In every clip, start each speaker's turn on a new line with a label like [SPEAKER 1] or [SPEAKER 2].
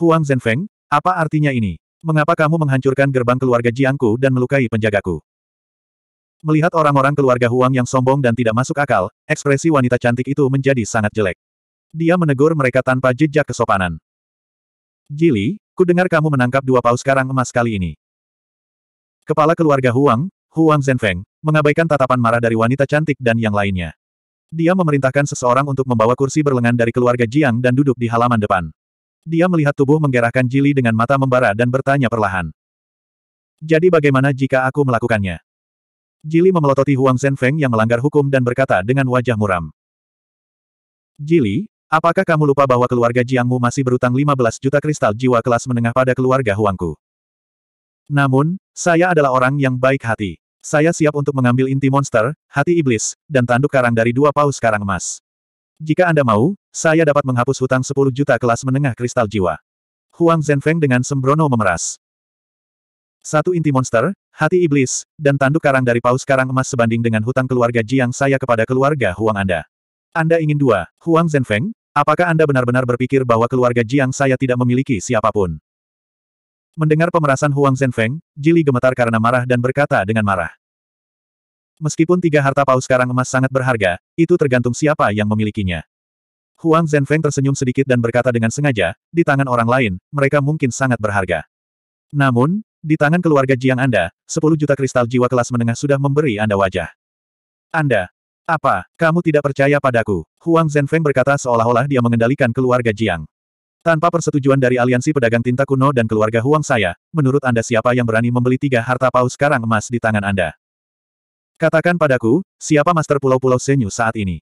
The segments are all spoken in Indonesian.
[SPEAKER 1] Huang Zhenfeng, apa artinya ini? Mengapa kamu menghancurkan gerbang keluarga Jiangku dan melukai penjagaku? Melihat orang-orang keluarga Huang yang sombong dan tidak masuk akal, ekspresi wanita cantik itu menjadi sangat jelek. Dia menegur mereka tanpa jejak kesopanan. Jili, ku dengar kamu menangkap dua paus karang emas kali ini. Kepala keluarga Huang, Huang Zhenfeng, mengabaikan tatapan marah dari wanita cantik dan yang lainnya. Dia memerintahkan seseorang untuk membawa kursi berlengan dari keluarga Jiang dan duduk di halaman depan. Dia melihat tubuh menggerakkan jili dengan mata membara dan bertanya perlahan. Jadi bagaimana jika aku melakukannya? Jili memelototi Huang Zhenfeng yang melanggar hukum dan berkata dengan wajah muram. Jili, apakah kamu lupa bahwa keluarga Jiangmu masih berutang 15 juta kristal jiwa kelas menengah pada keluarga Huangku? Namun, saya adalah orang yang baik hati. Saya siap untuk mengambil inti monster, hati iblis, dan tanduk karang dari dua paus karang emas. Jika Anda mau, saya dapat menghapus hutang 10 juta kelas menengah kristal jiwa. Huang Zhenfeng dengan sembrono memeras. Satu inti monster, hati iblis, dan tanduk karang dari paus karang emas sebanding dengan hutang keluarga Jiang saya kepada keluarga Huang Anda. Anda ingin dua, Huang Zhenfeng, apakah Anda benar-benar berpikir bahwa keluarga Jiang saya tidak memiliki siapapun? Mendengar pemerasan Huang Zhenfeng, Jili gemetar karena marah dan berkata dengan marah. Meskipun tiga harta paus karang emas sangat berharga, itu tergantung siapa yang memilikinya. Huang Zhenfeng tersenyum sedikit dan berkata dengan sengaja, di tangan orang lain, mereka mungkin sangat berharga. Namun, di tangan keluarga Jiang Anda, 10 juta kristal jiwa kelas menengah sudah memberi Anda wajah. Anda, apa, kamu tidak percaya padaku? Huang Zhenfeng berkata seolah-olah dia mengendalikan keluarga Jiang. Tanpa persetujuan dari aliansi pedagang tinta kuno dan keluarga Huang saya, menurut Anda siapa yang berani membeli tiga harta paus karang emas di tangan Anda? Katakan padaku, siapa Master Pulau-Pulau Senyu saat ini?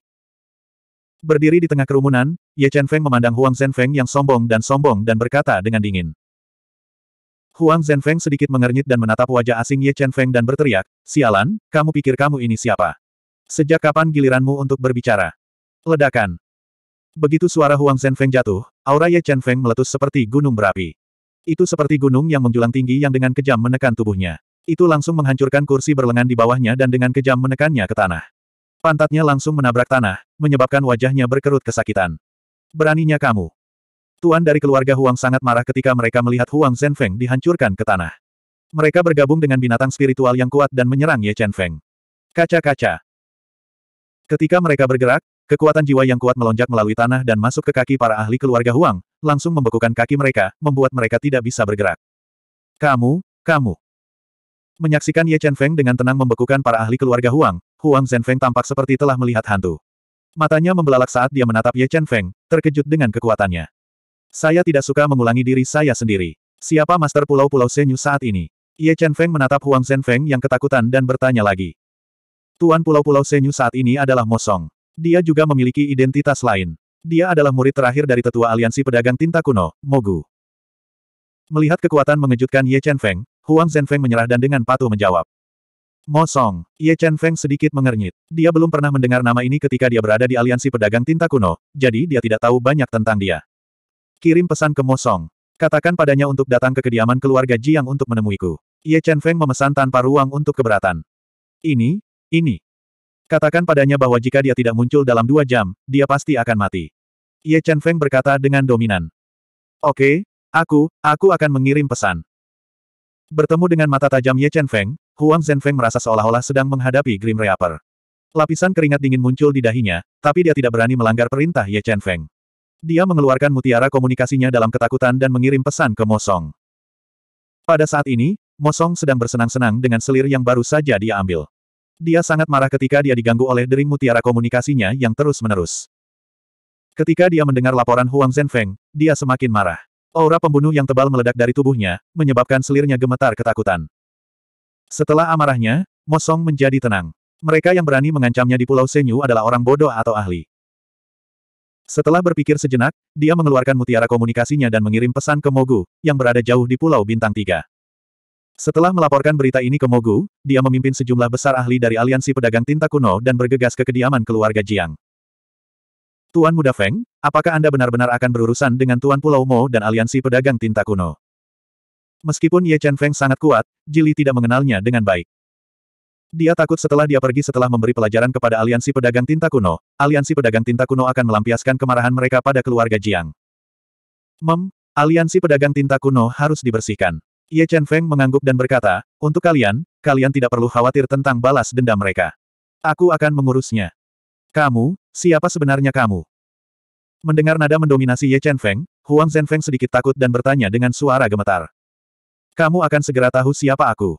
[SPEAKER 1] Berdiri di tengah kerumunan, Ye Chen Feng memandang Huang zhen feng yang sombong dan sombong dan berkata dengan dingin. Huang zhen feng sedikit mengernyit dan menatap wajah asing Ye Chen Feng dan berteriak, Sialan, kamu pikir kamu ini siapa? Sejak kapan giliranmu untuk berbicara? Ledakan. Begitu suara Huang zhen feng jatuh, aura Ye Chen Feng meletus seperti gunung berapi. Itu seperti gunung yang menjulang tinggi yang dengan kejam menekan tubuhnya. Itu langsung menghancurkan kursi berlengan di bawahnya dan dengan kejam menekannya ke tanah. Pantatnya langsung menabrak tanah, menyebabkan wajahnya berkerut kesakitan. Beraninya kamu. Tuan dari keluarga Huang sangat marah ketika mereka melihat Huang Zhenfeng dihancurkan ke tanah. Mereka bergabung dengan binatang spiritual yang kuat dan menyerang Ye Chenfeng. Kaca-kaca. Ketika mereka bergerak, kekuatan jiwa yang kuat melonjak melalui tanah dan masuk ke kaki para ahli keluarga Huang, langsung membekukan kaki mereka, membuat mereka tidak bisa bergerak. Kamu, kamu. Menyaksikan Ye Chen Feng dengan tenang membekukan para ahli keluarga Huang, Huang Zhen Feng tampak seperti telah melihat hantu. Matanya membelalak saat dia menatap Ye Chen Feng, terkejut dengan kekuatannya. Saya tidak suka mengulangi diri saya sendiri. Siapa Master Pulau-Pulau Senyu saat ini? Ye Chen Feng menatap Huang Zhen Feng yang ketakutan dan bertanya lagi. Tuan Pulau-Pulau Senyu saat ini adalah Mosong. Dia juga memiliki identitas lain. Dia adalah murid terakhir dari tetua aliansi pedagang tinta kuno, Mogu. Melihat kekuatan mengejutkan Ye Chen Feng, Huang Zhenfeng menyerah dan dengan patuh menjawab. Mo Song, Ye Chen Feng sedikit mengernyit. Dia belum pernah mendengar nama ini ketika dia berada di aliansi pedagang tinta kuno, jadi dia tidak tahu banyak tentang dia. Kirim pesan ke Mo Song. Katakan padanya untuk datang ke kediaman keluarga Jiang untuk menemuiku. Ye Chen Feng memesan tanpa ruang untuk keberatan. Ini, ini. Katakan padanya bahwa jika dia tidak muncul dalam dua jam, dia pasti akan mati. Ye Chen Feng berkata dengan dominan. Oke, aku, aku akan mengirim pesan. Bertemu dengan mata tajam Ye Chen Feng, Huang Zhen Feng merasa seolah-olah sedang menghadapi Grim Reaper. Lapisan keringat dingin muncul di dahinya, tapi dia tidak berani melanggar perintah Ye Chen Feng. Dia mengeluarkan mutiara komunikasinya dalam ketakutan dan mengirim pesan ke Mosong. Pada saat ini, Mosong sedang bersenang-senang dengan selir yang baru saja dia ambil. Dia sangat marah ketika dia diganggu oleh dering mutiara komunikasinya yang terus-menerus. Ketika dia mendengar laporan Huang Zhenfeng, dia semakin marah. Aura pembunuh yang tebal meledak dari tubuhnya, menyebabkan selirnya gemetar ketakutan. Setelah amarahnya, Mosong menjadi tenang. Mereka yang berani mengancamnya di Pulau Senyu adalah orang bodoh atau ahli. Setelah berpikir sejenak, dia mengeluarkan mutiara komunikasinya dan mengirim pesan ke Mogu, yang berada jauh di Pulau Bintang Tiga. Setelah melaporkan berita ini ke Mogu, dia memimpin sejumlah besar ahli dari aliansi pedagang tinta kuno dan bergegas ke kediaman keluarga Jiang. Tuan Muda Feng, Apakah Anda benar-benar akan berurusan dengan Tuan Pulau Mo dan aliansi pedagang tinta kuno? Meskipun Ye Chen Feng sangat kuat, Jili tidak mengenalnya dengan baik. Dia takut setelah dia pergi setelah memberi pelajaran kepada aliansi pedagang tinta kuno, aliansi pedagang tinta kuno akan melampiaskan kemarahan mereka pada keluarga Jiang. Mem, aliansi pedagang tinta kuno harus dibersihkan. Ye Chen Feng mengangguk dan berkata, untuk kalian, kalian tidak perlu khawatir tentang balas dendam mereka. Aku akan mengurusnya. Kamu, siapa sebenarnya kamu? Mendengar nada mendominasi Ye Chen Feng, Huang Zhen Feng sedikit takut dan bertanya dengan suara gemetar. Kamu akan segera tahu siapa aku.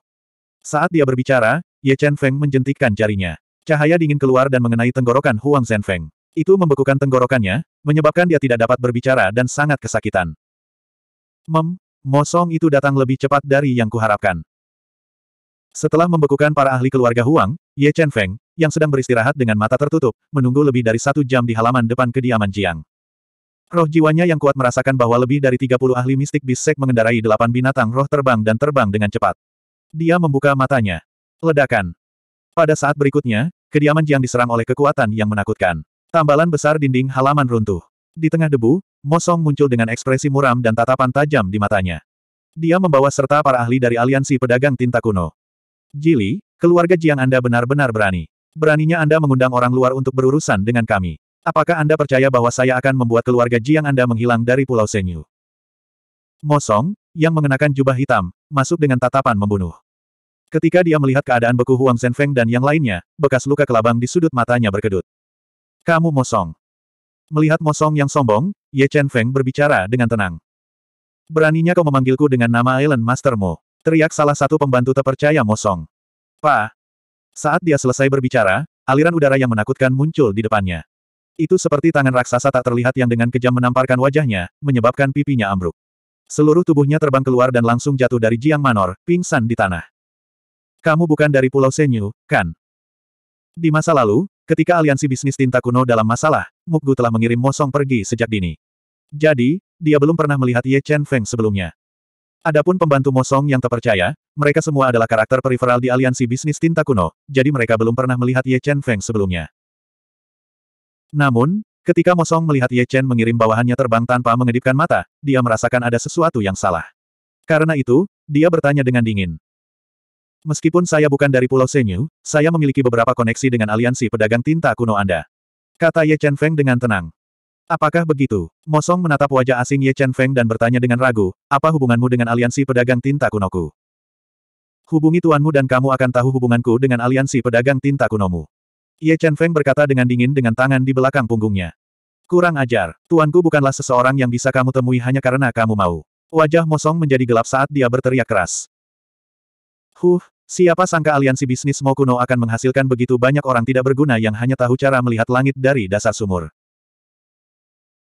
[SPEAKER 1] Saat dia berbicara, Ye Chen Feng menjentikkan jarinya. Cahaya dingin keluar dan mengenai tenggorokan Huang Zhen Feng. Itu membekukan tenggorokannya, menyebabkan dia tidak dapat berbicara dan sangat kesakitan. Mem, Mosong itu datang lebih cepat dari yang kuharapkan. Setelah membekukan para ahli keluarga Huang, Ye Chen Feng, yang sedang beristirahat dengan mata tertutup, menunggu lebih dari satu jam di halaman depan kediaman Jiang. Roh jiwanya yang kuat merasakan bahwa lebih dari 30 ahli mistik bisek mengendarai delapan binatang roh terbang dan terbang dengan cepat. Dia membuka matanya. Ledakan. Pada saat berikutnya, kediaman Jiang diserang oleh kekuatan yang menakutkan. Tambalan besar dinding halaman runtuh. Di tengah debu, Mosong muncul dengan ekspresi muram dan tatapan tajam di matanya. Dia membawa serta para ahli dari aliansi pedagang tinta kuno. Jili, keluarga Jiang Anda benar-benar berani. Beraninya Anda mengundang orang luar untuk berurusan dengan kami. Apakah Anda percaya bahwa saya akan membuat keluarga Jiang Anda menghilang dari Pulau Senyu? Mosong, yang mengenakan jubah hitam, masuk dengan tatapan membunuh. Ketika dia melihat keadaan beku Huang Zhenfeng dan yang lainnya, bekas luka kelabang di sudut matanya berkedut. Kamu Mosong. Melihat Mosong yang sombong, Ye Chen Feng berbicara dengan tenang. Beraninya kau memanggilku dengan nama Island Mastermu. Teriak salah satu pembantu terpercaya Mosong. Pa. Saat dia selesai berbicara, aliran udara yang menakutkan muncul di depannya. Itu seperti tangan raksasa tak terlihat yang dengan kejam menamparkan wajahnya, menyebabkan pipinya ambruk. Seluruh tubuhnya terbang keluar dan langsung jatuh dari Jiang Manor, pingsan di tanah. Kamu bukan dari Pulau Senyu, kan? Di masa lalu, ketika aliansi bisnis tinta kuno dalam masalah, Mukgu telah mengirim Mosong pergi sejak dini. Jadi, dia belum pernah melihat Ye Chen Feng sebelumnya. Adapun pembantu Mosong yang terpercaya, mereka semua adalah karakter peripheral di aliansi bisnis tinta kuno, jadi mereka belum pernah melihat Ye Chen Feng sebelumnya. Namun, ketika Mosong melihat Ye Chen mengirim bawahannya terbang tanpa mengedipkan mata, dia merasakan ada sesuatu yang salah. Karena itu, dia bertanya dengan dingin. Meskipun saya bukan dari Pulau Senyu, saya memiliki beberapa koneksi dengan aliansi pedagang tinta kuno Anda. Kata Ye Chen Feng dengan tenang. Apakah begitu? Mosong menatap wajah asing Ye Chen Feng dan bertanya dengan ragu, apa hubunganmu dengan aliansi pedagang tinta Kuno ku? Hubungi tuanmu dan kamu akan tahu hubunganku dengan aliansi pedagang tinta kunomu. Ye Chen Feng berkata dengan dingin dengan tangan di belakang punggungnya. Kurang ajar, tuanku bukanlah seseorang yang bisa kamu temui hanya karena kamu mau. Wajah Mosong menjadi gelap saat dia berteriak keras. Huh, siapa sangka aliansi bisnis Mokuno akan menghasilkan begitu banyak orang tidak berguna yang hanya tahu cara melihat langit dari dasar sumur.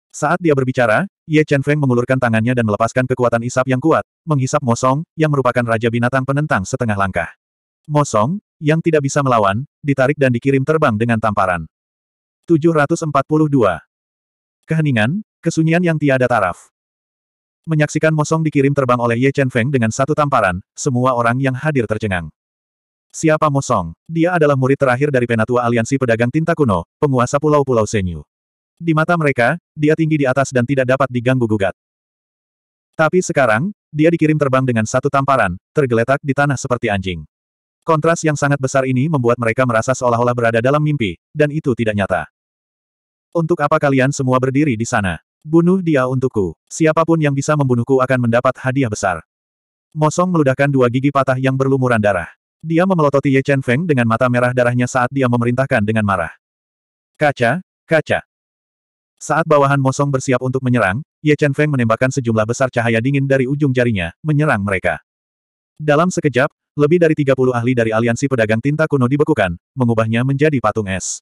[SPEAKER 1] Saat dia berbicara, Ye Chen Feng mengulurkan tangannya dan melepaskan kekuatan isap yang kuat, menghisap Mosong, yang merupakan raja binatang penentang setengah langkah. Mosong, yang tidak bisa melawan, ditarik dan dikirim terbang dengan tamparan. 742. Keheningan, kesunyian yang tiada taraf. Menyaksikan Mosong dikirim terbang oleh Ye Chen Feng dengan satu tamparan, semua orang yang hadir tercengang. Siapa Mosong? Dia adalah murid terakhir dari Penatua Aliansi Pedagang Tinta Kuno, penguasa Pulau-Pulau Senyu. Di mata mereka, dia tinggi di atas dan tidak dapat diganggu-gugat. Tapi sekarang, dia dikirim terbang dengan satu tamparan, tergeletak di tanah seperti anjing. Kontras yang sangat besar ini membuat mereka merasa seolah-olah berada dalam mimpi, dan itu tidak nyata. Untuk apa kalian semua berdiri di sana? Bunuh dia untukku. Siapapun yang bisa membunuhku akan mendapat hadiah besar. Mosong meludahkan dua gigi patah yang berlumuran darah. Dia memelototi Ye Chen Feng dengan mata merah darahnya saat dia memerintahkan dengan marah. Kaca, kaca. Saat bawahan Mosong bersiap untuk menyerang, Ye Chen Feng menembakkan sejumlah besar cahaya dingin dari ujung jarinya, menyerang mereka. Dalam sekejap, lebih dari 30 ahli dari aliansi pedagang tinta kuno dibekukan, mengubahnya menjadi patung es.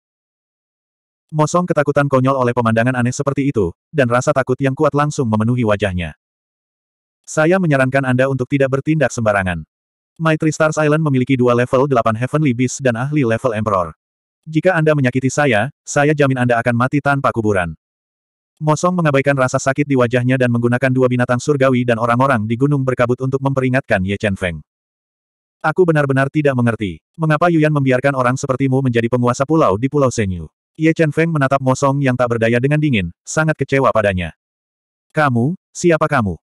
[SPEAKER 1] Mosong ketakutan konyol oleh pemandangan aneh seperti itu, dan rasa takut yang kuat langsung memenuhi wajahnya. Saya menyarankan Anda untuk tidak bertindak sembarangan. Maitri Stars Island memiliki dua level 8 Heavenly Beast dan ahli level Emperor. Jika Anda menyakiti saya, saya jamin Anda akan mati tanpa kuburan. Mosong mengabaikan rasa sakit di wajahnya dan menggunakan dua binatang surgawi dan orang-orang di gunung berkabut untuk memperingatkan Ye Chen Feng. Aku benar-benar tidak mengerti. Mengapa Yuan membiarkan orang sepertimu menjadi penguasa pulau di Pulau Senyu? Ye Chen Feng menatap Mosong yang tak berdaya dengan dingin, sangat kecewa padanya. Kamu, siapa kamu?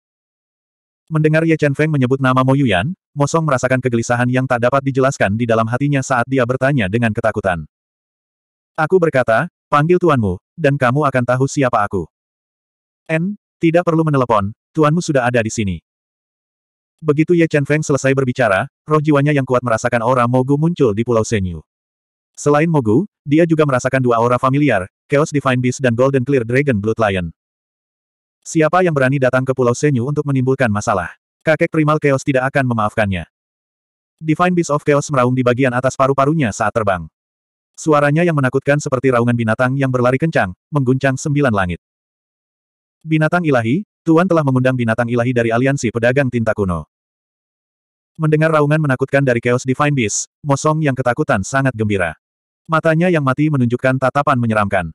[SPEAKER 1] Mendengar Ye Chen Feng menyebut nama Mo Yuyan, Mosong merasakan kegelisahan yang tak dapat dijelaskan di dalam hatinya saat dia bertanya dengan ketakutan. Aku berkata, panggil tuanmu, dan kamu akan tahu siapa aku. N, tidak perlu menelepon, tuanmu sudah ada di sini. Begitu Ye Chen Feng selesai berbicara, roh jiwanya yang kuat merasakan aura Mogu muncul di Pulau Senyu. Selain Mogu, dia juga merasakan dua aura familiar, Chaos Divine Beast dan Golden Clear Dragon Blood Lion. Siapa yang berani datang ke Pulau Senyu untuk menimbulkan masalah? Kakek primal Chaos tidak akan memaafkannya. Divine Beast of Chaos meraung di bagian atas paru-parunya saat terbang. Suaranya yang menakutkan seperti raungan binatang yang berlari kencang, mengguncang sembilan langit. Binatang ilahi, Tuan telah mengundang binatang ilahi dari aliansi pedagang tinta kuno. Mendengar raungan menakutkan dari Chaos Divine Beast, Mosong yang ketakutan sangat gembira. Matanya yang mati menunjukkan tatapan menyeramkan.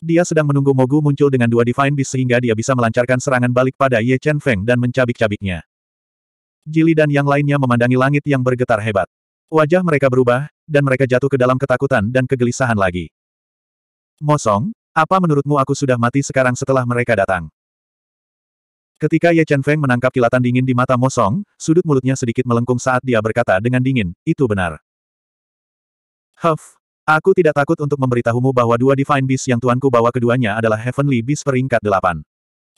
[SPEAKER 1] Dia sedang menunggu Mogu muncul dengan dua Divine Beast sehingga dia bisa melancarkan serangan balik pada Ye Chen Feng dan mencabik-cabiknya. Jili dan yang lainnya memandangi langit yang bergetar hebat. Wajah mereka berubah, dan mereka jatuh ke dalam ketakutan dan kegelisahan lagi. Mosong, apa menurutmu aku sudah mati sekarang setelah mereka datang? Ketika Ye Chen Feng menangkap kilatan dingin di mata Mosong, sudut mulutnya sedikit melengkung saat dia berkata dengan dingin, itu benar. Huff, aku tidak takut untuk memberitahumu bahwa dua Divine Beast yang tuanku bawa keduanya adalah Heavenly Beast peringkat delapan.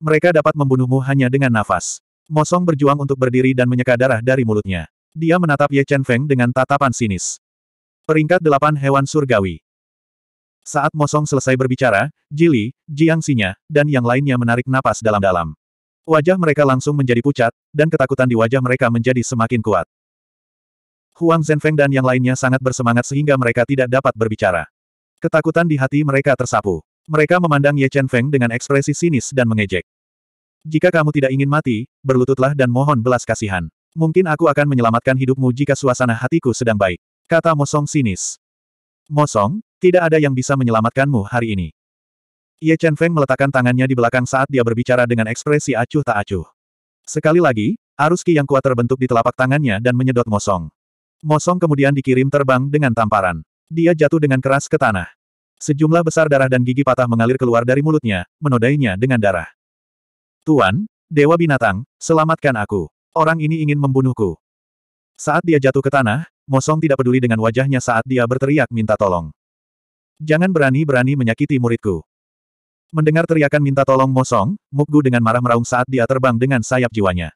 [SPEAKER 1] Mereka dapat membunuhmu hanya dengan nafas. Mosong berjuang untuk berdiri dan menyeka darah dari mulutnya. Dia menatap Ye Chen Feng dengan tatapan sinis. Peringkat delapan hewan surgawi. Saat Mosong selesai berbicara, Jili, Jiang Sinya, dan yang lainnya menarik napas dalam-dalam. Wajah mereka langsung menjadi pucat, dan ketakutan di wajah mereka menjadi semakin kuat. Huang Zhenfeng dan yang lainnya sangat bersemangat sehingga mereka tidak dapat berbicara. Ketakutan di hati mereka tersapu. Mereka memandang Ye Chen Feng dengan ekspresi sinis dan mengejek. Jika kamu tidak ingin mati, berlututlah dan mohon belas kasihan. Mungkin aku akan menyelamatkan hidupmu jika suasana hatiku sedang baik. Kata Mosong sinis. Mosong, tidak ada yang bisa menyelamatkanmu hari ini. Ye Chen Feng meletakkan tangannya di belakang saat dia berbicara dengan ekspresi acuh tak acuh. Sekali lagi, arus ki yang kuat terbentuk di telapak tangannya dan menyedot Mosong. Mosong kemudian dikirim terbang dengan tamparan. Dia jatuh dengan keras ke tanah. Sejumlah besar darah dan gigi patah mengalir keluar dari mulutnya, menodainya dengan darah. Tuan, Dewa Binatang, selamatkan aku. Orang ini ingin membunuhku. Saat dia jatuh ke tanah, Mosong tidak peduli dengan wajahnya saat dia berteriak minta tolong. Jangan berani-berani menyakiti muridku. Mendengar teriakan minta tolong Mosong, Mukgu dengan marah meraung saat dia terbang dengan sayap jiwanya.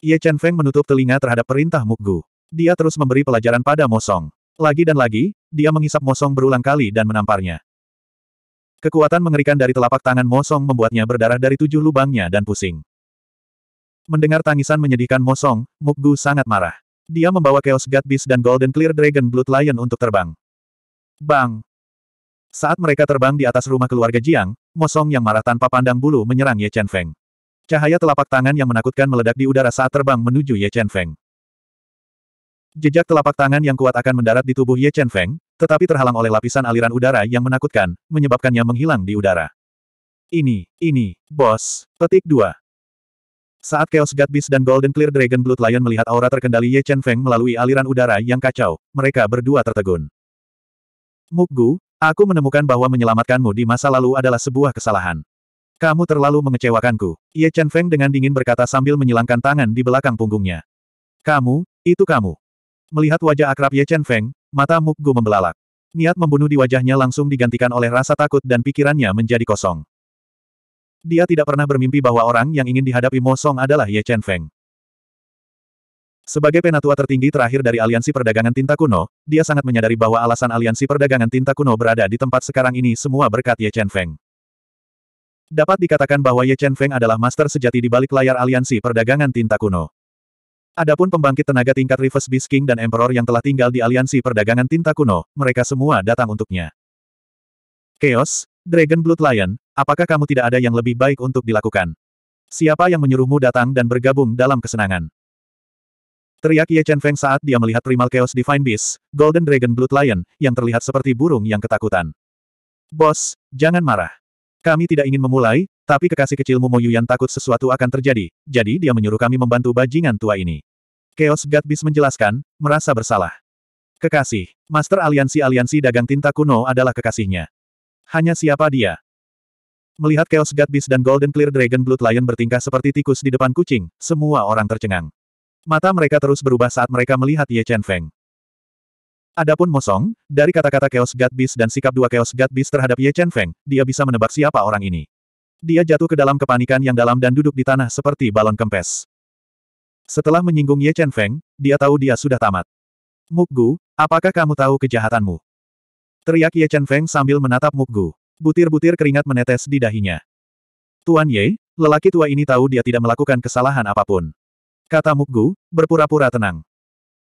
[SPEAKER 1] Ye Chen Feng menutup telinga terhadap perintah Mukgu. Dia terus memberi pelajaran pada Mosong. Lagi dan lagi, dia mengisap Mosong berulang kali dan menamparnya. Kekuatan mengerikan dari telapak tangan Mosong membuatnya berdarah dari tujuh lubangnya dan pusing. Mendengar tangisan menyedihkan Mosong, Mukgu sangat marah. Dia membawa Chaos God Beast dan Golden Clear Dragon Blood Lion untuk terbang. Bang! Saat mereka terbang di atas rumah keluarga Jiang, Mosong yang marah tanpa pandang bulu menyerang Ye Chen Feng. Cahaya telapak tangan yang menakutkan meledak di udara saat terbang menuju Ye Chen Feng. Jejak telapak tangan yang kuat akan mendarat di tubuh Ye Chen Feng, tetapi terhalang oleh lapisan aliran udara yang menakutkan, menyebabkannya menghilang di udara. Ini, ini, bos. Petik dua. Saat Chaos God Beast dan Golden Clear Dragon Blood Lion melihat aura terkendali Ye Chen Feng melalui aliran udara yang kacau, mereka berdua tertegun. Mukgu, Aku menemukan bahwa menyelamatkanmu di masa lalu adalah sebuah kesalahan. Kamu terlalu mengecewakanku. Ye Chen Feng dengan dingin berkata sambil menyilangkan tangan di belakang punggungnya. Kamu, itu kamu. Melihat wajah akrab Ye Chen Feng, mata Mukgu membelalak. Niat membunuh di wajahnya langsung digantikan oleh rasa takut dan pikirannya menjadi kosong. Dia tidak pernah bermimpi bahwa orang yang ingin dihadapi Mo Song adalah Ye Chen Feng. Sebagai penatua tertinggi terakhir dari Aliansi Perdagangan Tinta Kuno, dia sangat menyadari bahwa alasan Aliansi Perdagangan Tinta Kuno berada di tempat sekarang ini semua berkat Ye Chen Feng. Dapat dikatakan bahwa Ye Chen Feng adalah master sejati di balik layar Aliansi Perdagangan Tinta Kuno. Adapun pembangkit tenaga tingkat Reverse Beast King dan Emperor yang telah tinggal di Aliansi Perdagangan Tinta Kuno, mereka semua datang untuknya. Chaos, Dragon Blood Lion, apakah kamu tidak ada yang lebih baik untuk dilakukan? Siapa yang menyuruhmu datang dan bergabung dalam kesenangan? Teriak Ye Chen Feng saat dia melihat primal chaos Divine Beast, Golden Dragon Blood Lion, yang terlihat seperti burung yang ketakutan. Bos, jangan marah. Kami tidak ingin memulai, tapi kekasih kecilmu Yuyan takut sesuatu akan terjadi, jadi dia menyuruh kami membantu bajingan tua ini. Chaos God Beast menjelaskan, merasa bersalah. Kekasih, Master Aliansi Aliansi Dagang Tinta Kuno adalah kekasihnya. Hanya siapa dia? Melihat Chaos God Beast dan Golden Clear Dragon Blood Lion bertingkah seperti tikus di depan kucing, semua orang tercengang. Mata mereka terus berubah saat mereka melihat Ye Chen Feng. Adapun Mosong, dari kata-kata Chaos God Beast dan sikap dua Chaos God Beast terhadap Ye Chen Feng, dia bisa menebak siapa orang ini. Dia jatuh ke dalam kepanikan yang dalam dan duduk di tanah seperti balon kempes. Setelah menyinggung Ye Chen Feng, dia tahu dia sudah tamat. Mukgu, apakah kamu tahu kejahatanmu? Teriak Ye Chen Feng sambil menatap Mukgu. Butir-butir keringat menetes di dahinya. Tuan Ye, lelaki tua ini tahu dia tidak melakukan kesalahan apapun. Kata Mukgu, berpura-pura tenang.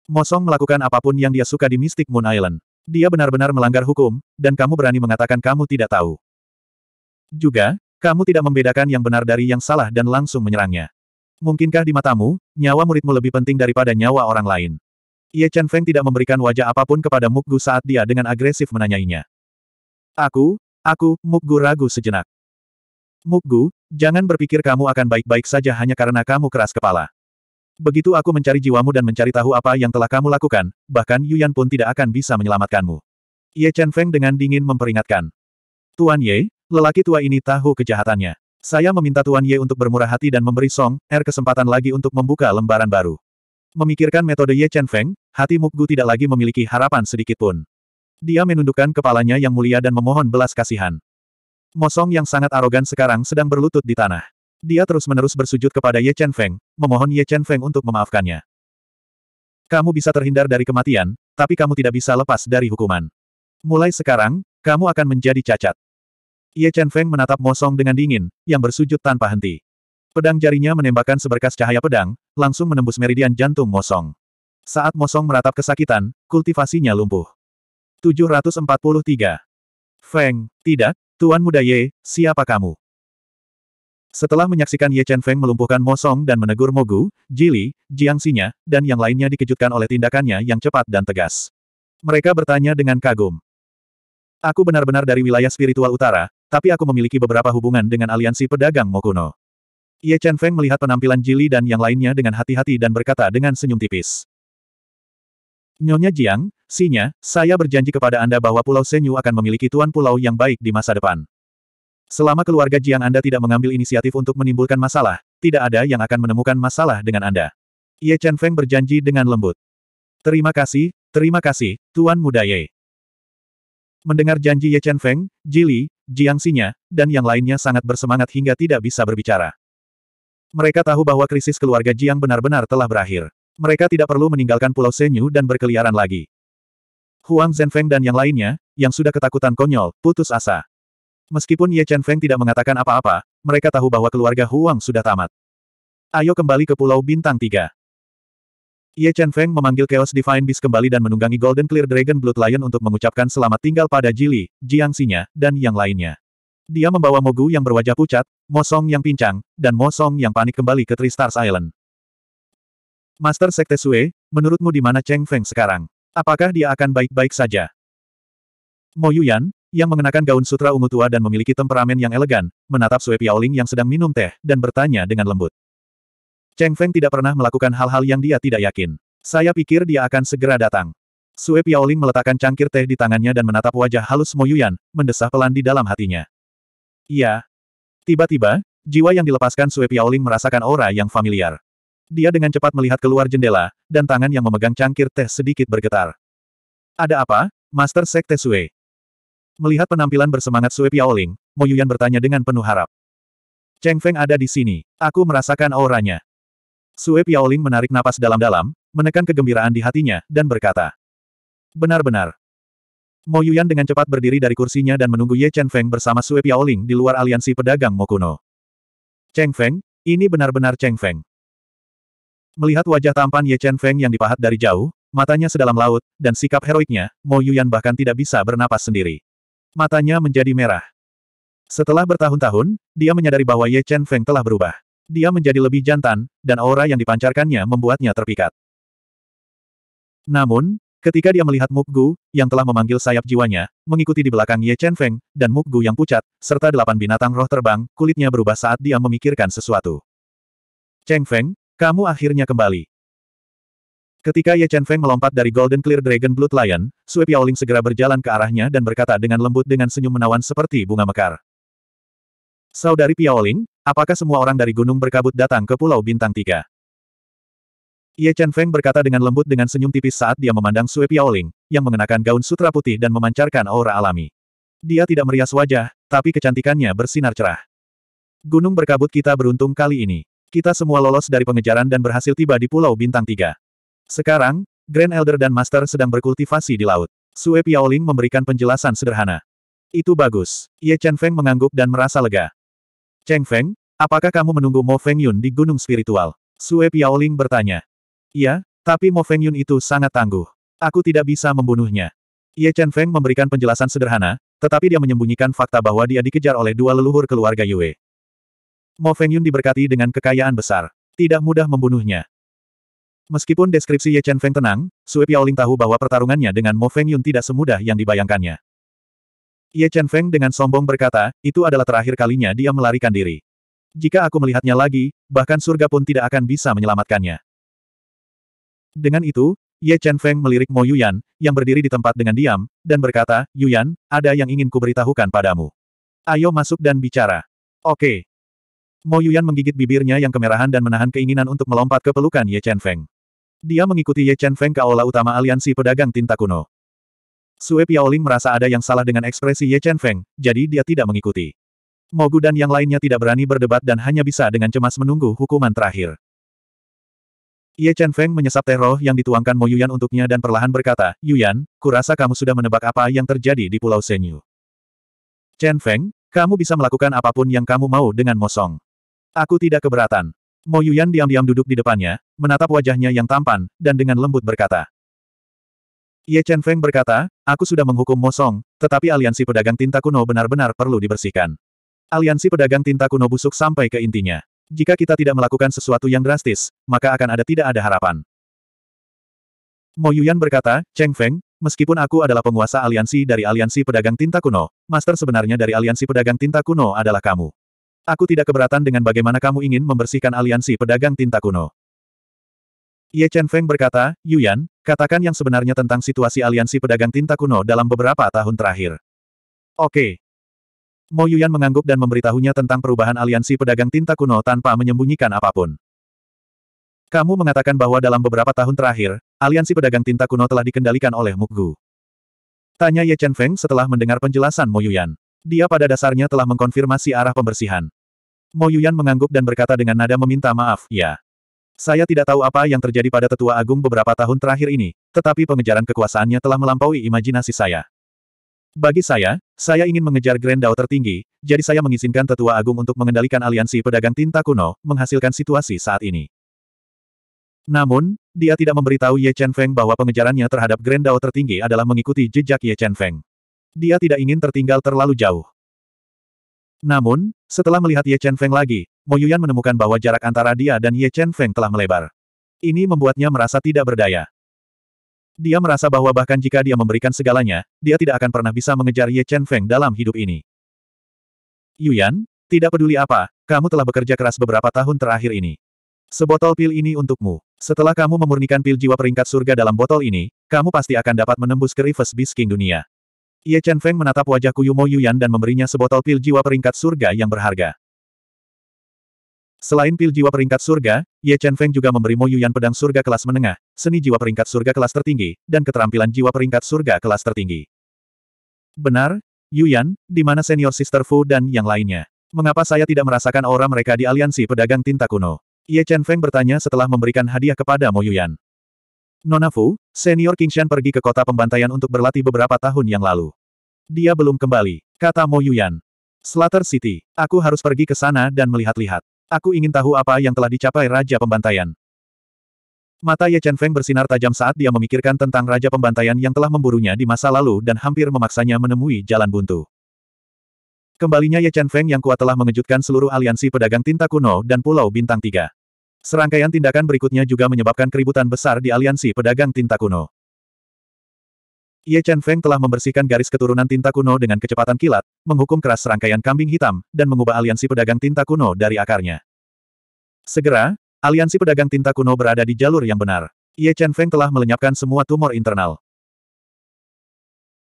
[SPEAKER 1] Mosong melakukan apapun yang dia suka di Mystic Moon Island. Dia benar-benar melanggar hukum, dan kamu berani mengatakan kamu tidak tahu. Juga, kamu tidak membedakan yang benar dari yang salah dan langsung menyerangnya. Mungkinkah di matamu, nyawa muridmu lebih penting daripada nyawa orang lain? Ye Chen Feng tidak memberikan wajah apapun kepada Mukgu saat dia dengan agresif menanyainya. Aku, aku, Mukgu ragu sejenak. Mukgu, jangan berpikir kamu akan baik-baik saja hanya karena kamu keras kepala. Begitu aku mencari jiwamu dan mencari tahu apa yang telah kamu lakukan, bahkan Yuan pun tidak akan bisa menyelamatkanmu. Ye Chen Feng dengan dingin memperingatkan. Tuan Ye, lelaki tua ini tahu kejahatannya. Saya meminta Tuan Ye untuk bermurah hati dan memberi Song Er kesempatan lagi untuk membuka lembaran baru. Memikirkan metode Ye Chen Feng, hati Mukgu tidak lagi memiliki harapan sedikit pun. Dia menundukkan kepalanya yang mulia dan memohon belas kasihan. Mosong yang sangat arogan sekarang sedang berlutut di tanah. Dia terus-menerus bersujud kepada Ye Chen Feng, memohon Ye Chen Feng untuk memaafkannya. Kamu bisa terhindar dari kematian, tapi kamu tidak bisa lepas dari hukuman. Mulai sekarang, kamu akan menjadi cacat. Ye Chen Feng menatap Mosong dengan dingin, yang bersujud tanpa henti. Pedang jarinya menembakkan seberkas cahaya pedang, langsung menembus meridian jantung Mosong. Saat Mosong meratap kesakitan, kultivasinya lumpuh. 743. Feng, tidak, Tuan Muda Ye, siapa kamu? Setelah menyaksikan Ye Chen Feng melumpuhkan Mo Song dan menegur Mogu, Jili, Jiang Sinya, dan yang lainnya dikejutkan oleh tindakannya yang cepat dan tegas. Mereka bertanya dengan kagum. Aku benar-benar dari wilayah spiritual utara, tapi aku memiliki beberapa hubungan dengan aliansi pedagang Mokuno. Ye Chen Feng melihat penampilan Jili dan yang lainnya dengan hati-hati dan berkata dengan senyum tipis. Nyonya Jiang, Sinya, saya berjanji kepada Anda bahwa Pulau Senyu akan memiliki tuan pulau yang baik di masa depan. Selama keluarga Jiang Anda tidak mengambil inisiatif untuk menimbulkan masalah, tidak ada yang akan menemukan masalah dengan Anda. Ye Chen Feng berjanji dengan lembut. Terima kasih, terima kasih, Tuan Muda Ye. Mendengar janji Ye Chen Feng, Jili, Jiang Sinya, dan yang lainnya sangat bersemangat hingga tidak bisa berbicara. Mereka tahu bahwa krisis keluarga Jiang benar-benar telah berakhir. Mereka tidak perlu meninggalkan Pulau Senyu dan berkeliaran lagi. Huang Zhenfeng dan yang lainnya, yang sudah ketakutan konyol, putus asa. Meskipun Ye Chen Feng tidak mengatakan apa-apa, mereka tahu bahwa keluarga Huang sudah tamat. Ayo kembali ke Pulau Bintang 3. Ye Chen Feng memanggil Chaos Divine Beast kembali dan menunggangi Golden Clear Dragon Blood Lion untuk mengucapkan selamat tinggal pada Jili, Jiangsinya, dan yang lainnya. Dia membawa Mogu yang berwajah pucat, Mosong yang pincang, dan Mosong yang panik kembali ke Three Stars Island. Master Sekte Sue, menurutmu di mana Cheng Feng sekarang? Apakah dia akan baik-baik saja? Mo Yuyan, yang mengenakan gaun sutra ungu tua dan memiliki temperamen yang elegan, menatap Sue Piaoling yang sedang minum teh, dan bertanya dengan lembut. Cheng Feng tidak pernah melakukan hal-hal yang dia tidak yakin. Saya pikir dia akan segera datang. Sue Piaoling meletakkan cangkir teh di tangannya dan menatap wajah halus Yuyan, mendesah pelan di dalam hatinya. Iya. Tiba-tiba, jiwa yang dilepaskan Sue Piaoling merasakan aura yang familiar. Dia dengan cepat melihat keluar jendela, dan tangan yang memegang cangkir teh sedikit bergetar. Ada apa, Master Sekte Sue? Melihat penampilan bersemangat Sue Piaoling, Moyuyan bertanya dengan penuh harap. Cheng Feng ada di sini, aku merasakan auranya. Sue Piaoling menarik napas dalam-dalam, menekan kegembiraan di hatinya, dan berkata. Benar-benar. Moyuyan dengan cepat berdiri dari kursinya dan menunggu Ye Chen Feng bersama Sue Piaoling di luar aliansi pedagang Mokuno. Cheng Feng, ini benar-benar Cheng Feng. Melihat wajah tampan Ye Chen Feng yang dipahat dari jauh, matanya sedalam laut, dan sikap heroiknya, Mo Yuyan bahkan tidak bisa bernapas sendiri. Matanya menjadi merah. Setelah bertahun-tahun, dia menyadari bahwa Ye Chen Feng telah berubah. Dia menjadi lebih jantan, dan aura yang dipancarkannya membuatnya terpikat. Namun, ketika dia melihat Gu yang telah memanggil sayap jiwanya, mengikuti di belakang Ye Chen Feng, dan Gu yang pucat, serta delapan binatang roh terbang, kulitnya berubah saat dia memikirkan sesuatu. Cheng Feng, kamu akhirnya kembali. Ketika Ye Chen Feng melompat dari Golden Clear Dragon Blood Lion, Sui Piaoling segera berjalan ke arahnya dan berkata dengan lembut dengan senyum menawan seperti bunga mekar. Saudari Piaoling, apakah semua orang dari gunung berkabut datang ke Pulau Bintang Tiga? Ye Chen Feng berkata dengan lembut dengan senyum tipis saat dia memandang Sui Piaoling, yang mengenakan gaun sutra putih dan memancarkan aura alami. Dia tidak merias wajah, tapi kecantikannya bersinar cerah. Gunung berkabut kita beruntung kali ini. Kita semua lolos dari pengejaran dan berhasil tiba di Pulau Bintang Tiga. Sekarang, Grand Elder dan Master sedang berkultivasi di laut. Sue Piaoling memberikan penjelasan sederhana. Itu bagus. Ye Chen Feng mengangguk dan merasa lega. Cheng Feng, apakah kamu menunggu Mo Feng Yun di gunung spiritual? Sue Piaoling bertanya. Iya, tapi Mo Feng Yun itu sangat tangguh. Aku tidak bisa membunuhnya. Ye Chen Feng memberikan penjelasan sederhana, tetapi dia menyembunyikan fakta bahwa dia dikejar oleh dua leluhur keluarga Yue. Mo Feng Yun diberkati dengan kekayaan besar. Tidak mudah membunuhnya. Meskipun deskripsi Ye Chen Feng tenang, Sui Piaoling tahu bahwa pertarungannya dengan Mo Feng Yun tidak semudah yang dibayangkannya. Ye Chen Feng dengan sombong berkata, itu adalah terakhir kalinya dia melarikan diri. Jika aku melihatnya lagi, bahkan surga pun tidak akan bisa menyelamatkannya. Dengan itu, Ye Chen Feng melirik Mo Yuyan, yang berdiri di tempat dengan diam, dan berkata, Yuyan, ada yang ingin kuberitahukan padamu. Ayo masuk dan bicara. Oke. Mo Yuyan menggigit bibirnya yang kemerahan dan menahan keinginan untuk melompat ke pelukan Ye Chen Feng. Dia mengikuti Ye Chen Feng ke aula utama aliansi pedagang tinta kuno. Sue Piaoling merasa ada yang salah dengan ekspresi Ye Chen Feng, jadi dia tidak mengikuti. Mogu dan yang lainnya tidak berani berdebat dan hanya bisa dengan cemas menunggu hukuman terakhir. Ye Chen Feng menyesap teh roh yang dituangkan Mo Yuyan untuknya dan perlahan berkata, Yuyan, kurasa kamu sudah menebak apa yang terjadi di Pulau Senyu. Chen Feng, kamu bisa melakukan apapun yang kamu mau dengan Mosong. Aku tidak keberatan. Mo Yuyan diam-diam duduk di depannya, menatap wajahnya yang tampan, dan dengan lembut berkata. Ye Chen Feng berkata, aku sudah menghukum Mo Song, tetapi aliansi pedagang tinta kuno benar-benar perlu dibersihkan. Aliansi pedagang tinta kuno busuk sampai ke intinya. Jika kita tidak melakukan sesuatu yang drastis, maka akan ada tidak ada harapan. Mo Yuyan berkata, Cheng Feng, meskipun aku adalah penguasa aliansi dari aliansi pedagang tinta kuno, master sebenarnya dari aliansi pedagang tinta kuno adalah kamu. Aku tidak keberatan dengan bagaimana kamu ingin membersihkan aliansi pedagang tinta kuno. Ye Chen Feng berkata, Yuyan, katakan yang sebenarnya tentang situasi aliansi pedagang tinta kuno dalam beberapa tahun terakhir. Oke. Mo Yuyan mengangguk dan memberitahunya tentang perubahan aliansi pedagang tinta kuno tanpa menyembunyikan apapun. Kamu mengatakan bahwa dalam beberapa tahun terakhir, aliansi pedagang tinta kuno telah dikendalikan oleh Mukgu. Tanya Ye Chen Feng setelah mendengar penjelasan Mo Yuyan. Dia pada dasarnya telah mengkonfirmasi arah pembersihan. Mo Yuyan mengangguk dan berkata dengan nada meminta maaf, ya. Saya tidak tahu apa yang terjadi pada tetua agung beberapa tahun terakhir ini, tetapi pengejaran kekuasaannya telah melampaui imajinasi saya. Bagi saya, saya ingin mengejar Grand Dao tertinggi, jadi saya mengizinkan tetua agung untuk mengendalikan aliansi pedagang tinta kuno, menghasilkan situasi saat ini. Namun, dia tidak memberitahu Ye Chen Feng bahwa pengejarannya terhadap Grand Dao tertinggi adalah mengikuti jejak Ye Chen Feng. Dia tidak ingin tertinggal terlalu jauh. Namun, setelah melihat Ye Chen Feng lagi, Yuyan menemukan bahwa jarak antara dia dan Ye Chen Feng telah melebar. Ini membuatnya merasa tidak berdaya. Dia merasa bahwa bahkan jika dia memberikan segalanya, dia tidak akan pernah bisa mengejar Ye Chen Feng dalam hidup ini. Yuyan, tidak peduli apa, kamu telah bekerja keras beberapa tahun terakhir ini. Sebotol pil ini untukmu. Setelah kamu memurnikan pil jiwa peringkat surga dalam botol ini, kamu pasti akan dapat menembus ke Rivers Bisking dunia. Ye Chen Feng menatap wajah Kuyu Kuyumo Yuyan dan memberinya sebotol pil jiwa peringkat surga yang berharga. Selain pil jiwa peringkat surga, Ye Chen Feng juga memberi Mo Yuyan pedang surga kelas menengah, seni jiwa peringkat surga kelas tertinggi, dan keterampilan jiwa peringkat surga kelas tertinggi. Benar, Yuyan, di mana senior sister Fu dan yang lainnya? Mengapa saya tidak merasakan aura mereka di aliansi pedagang tinta kuno? Ye Chen Feng bertanya setelah memberikan hadiah kepada Mo Yuyan. Nonafu, senior Kingshan pergi ke kota pembantaian untuk berlatih beberapa tahun yang lalu. Dia belum kembali, kata Mo Yuyan. Slater City, aku harus pergi ke sana dan melihat-lihat. Aku ingin tahu apa yang telah dicapai Raja Pembantaian. Mata Ye Chen Feng bersinar tajam saat dia memikirkan tentang Raja Pembantaian yang telah memburunya di masa lalu dan hampir memaksanya menemui jalan buntu. Kembalinya Ye Chen Feng yang kuat telah mengejutkan seluruh aliansi pedagang tinta kuno dan Pulau Bintang Tiga. Serangkaian tindakan berikutnya juga menyebabkan keributan besar di aliansi pedagang tinta kuno. Ye Chen Feng telah membersihkan garis keturunan tinta kuno dengan kecepatan kilat, menghukum keras serangkaian kambing hitam, dan mengubah aliansi pedagang tinta kuno dari akarnya. Segera, aliansi pedagang tinta kuno berada di jalur yang benar. Ye Chen Feng telah melenyapkan semua tumor internal.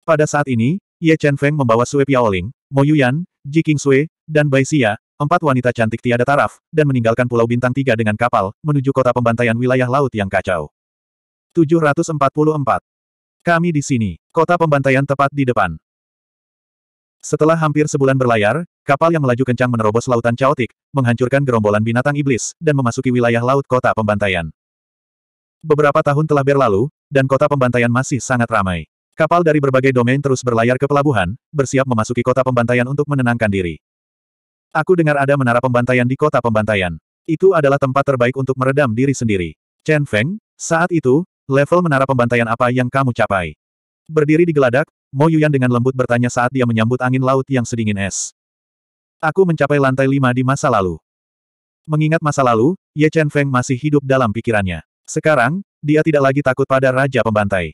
[SPEAKER 1] Pada saat ini, Ye Chen Feng membawa Sui Piaoling, Mo Yuyan, Ji King Sui, dan Bai Xia, Empat wanita cantik tiada taraf, dan meninggalkan Pulau Bintang Tiga dengan kapal, menuju kota pembantaian wilayah laut yang kacau. 744. Kami di sini, kota pembantaian tepat di depan. Setelah hampir sebulan berlayar, kapal yang melaju kencang menerobos lautan caotik, menghancurkan gerombolan binatang iblis, dan memasuki wilayah laut kota pembantaian. Beberapa tahun telah berlalu, dan kota pembantaian masih sangat ramai. Kapal dari berbagai domain terus berlayar ke pelabuhan, bersiap memasuki kota pembantaian untuk menenangkan diri. Aku dengar ada menara pembantaian di kota pembantaian. Itu adalah tempat terbaik untuk meredam diri sendiri. Chen Feng, saat itu, level menara pembantaian apa yang kamu capai? Berdiri di geladak, Mo Yuyan dengan lembut bertanya saat dia menyambut angin laut yang sedingin es. Aku mencapai lantai lima di masa lalu. Mengingat masa lalu, Ye Chen Feng masih hidup dalam pikirannya. Sekarang, dia tidak lagi takut pada Raja Pembantai.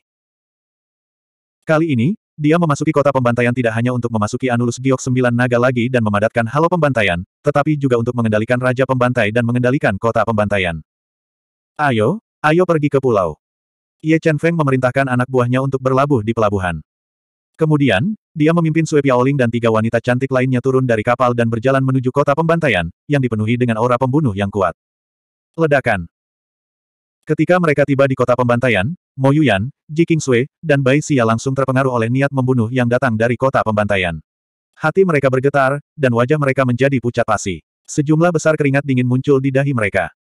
[SPEAKER 1] Kali ini, dia memasuki kota pembantaian tidak hanya untuk memasuki Anulus Giok Sembilan Naga lagi dan memadatkan halo pembantaian, tetapi juga untuk mengendalikan Raja Pembantai dan mengendalikan kota pembantaian. Ayo, ayo pergi ke pulau. Ye Chen Feng memerintahkan anak buahnya untuk berlabuh di pelabuhan. Kemudian, dia memimpin Sue Piaoling dan tiga wanita cantik lainnya turun dari kapal dan berjalan menuju kota pembantaian, yang dipenuhi dengan aura pembunuh yang kuat. Ledakan Ketika mereka tiba di kota pembantaian, Mo Yuyan, Ji King Sui, dan Bai Xia langsung terpengaruh oleh niat membunuh yang datang dari kota pembantaian. Hati mereka bergetar, dan wajah mereka menjadi pucat pasi. Sejumlah besar keringat dingin muncul di dahi mereka.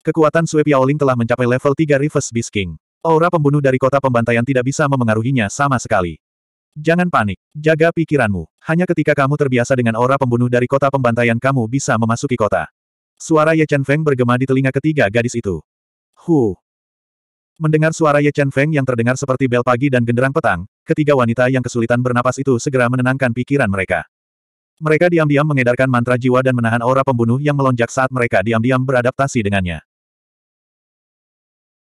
[SPEAKER 1] Kekuatan Sui Piaoling telah mencapai level 3 Reverse Beast King. Aura pembunuh dari kota pembantaian tidak bisa memengaruhinya sama sekali. Jangan panik, jaga pikiranmu. Hanya ketika kamu terbiasa dengan aura pembunuh dari kota pembantaian kamu bisa memasuki kota. Suara Ye Chen Feng bergema di telinga ketiga gadis itu. Huh, Mendengar suara Ye Chen Feng yang terdengar seperti bel pagi dan genderang petang, ketiga wanita yang kesulitan bernapas itu segera menenangkan pikiran mereka. Mereka diam-diam mengedarkan mantra jiwa dan menahan aura pembunuh yang melonjak saat mereka diam-diam beradaptasi dengannya.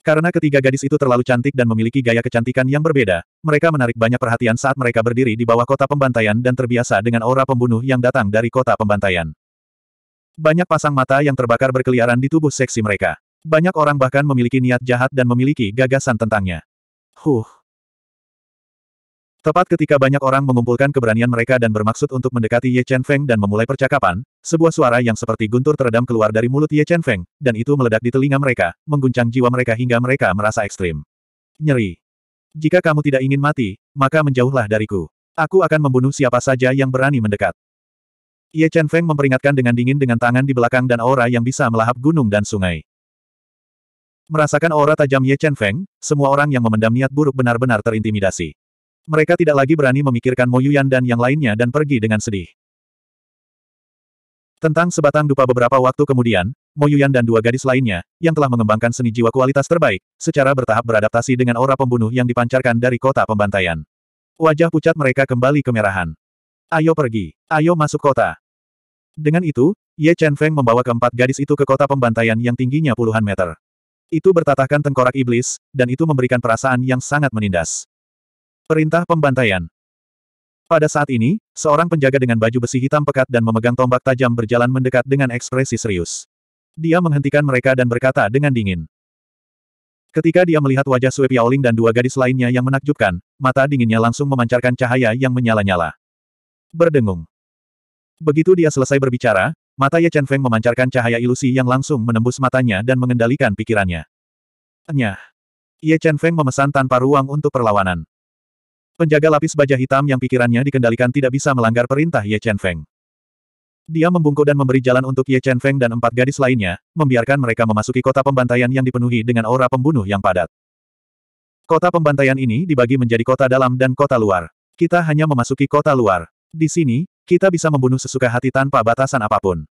[SPEAKER 1] Karena ketiga gadis itu terlalu cantik dan memiliki gaya kecantikan yang berbeda, mereka menarik banyak perhatian saat mereka berdiri di bawah kota pembantaian dan terbiasa dengan aura pembunuh yang datang dari kota pembantaian. Banyak pasang mata yang terbakar berkeliaran di tubuh seksi mereka. Banyak orang bahkan memiliki niat jahat dan memiliki gagasan tentangnya. Huh. Tepat ketika banyak orang mengumpulkan keberanian mereka dan bermaksud untuk mendekati Ye Chen Feng dan memulai percakapan, sebuah suara yang seperti guntur teredam keluar dari mulut Ye Chen Feng, dan itu meledak di telinga mereka, mengguncang jiwa mereka hingga mereka merasa ekstrim. Nyeri. Jika kamu tidak ingin mati, maka menjauhlah dariku. Aku akan membunuh siapa saja yang berani mendekat. Ye Chen Feng memperingatkan dengan dingin dengan tangan di belakang dan aura yang bisa melahap gunung dan sungai. Merasakan aura tajam Ye Chen Feng, semua orang yang memendam niat buruk benar-benar terintimidasi. Mereka tidak lagi berani memikirkan Mo Yuyan dan yang lainnya dan pergi dengan sedih. Tentang sebatang dupa beberapa waktu kemudian, Mo Yuyan dan dua gadis lainnya, yang telah mengembangkan seni jiwa kualitas terbaik, secara bertahap beradaptasi dengan aura pembunuh yang dipancarkan dari kota pembantaian. Wajah pucat mereka kembali kemerahan. Ayo pergi, ayo masuk kota. Dengan itu, Ye Chen Feng membawa keempat gadis itu ke kota pembantaian yang tingginya puluhan meter. Itu bertatahkan tengkorak iblis, dan itu memberikan perasaan yang sangat menindas. Perintah pembantaian. Pada saat ini, seorang penjaga dengan baju besi hitam pekat dan memegang tombak tajam berjalan mendekat dengan ekspresi serius. Dia menghentikan mereka dan berkata dengan dingin. Ketika dia melihat wajah Sue Piaoling dan dua gadis lainnya yang menakjubkan, mata dinginnya langsung memancarkan cahaya yang menyala-nyala. Berdengung. Begitu dia selesai berbicara, Mata Ye Chen Feng memancarkan cahaya ilusi yang langsung menembus matanya dan mengendalikan pikirannya. Nyah. Ye Chen Feng memesan tanpa ruang untuk perlawanan. Penjaga lapis baja hitam yang pikirannya dikendalikan tidak bisa melanggar perintah Ye Chen Feng. Dia membungkuk dan memberi jalan untuk Ye Chen Feng dan empat gadis lainnya, membiarkan mereka memasuki kota pembantaian yang dipenuhi dengan aura pembunuh yang padat. Kota pembantaian ini dibagi menjadi kota dalam dan kota luar. Kita hanya memasuki kota luar. Di sini, kita bisa membunuh sesuka hati tanpa batasan apapun.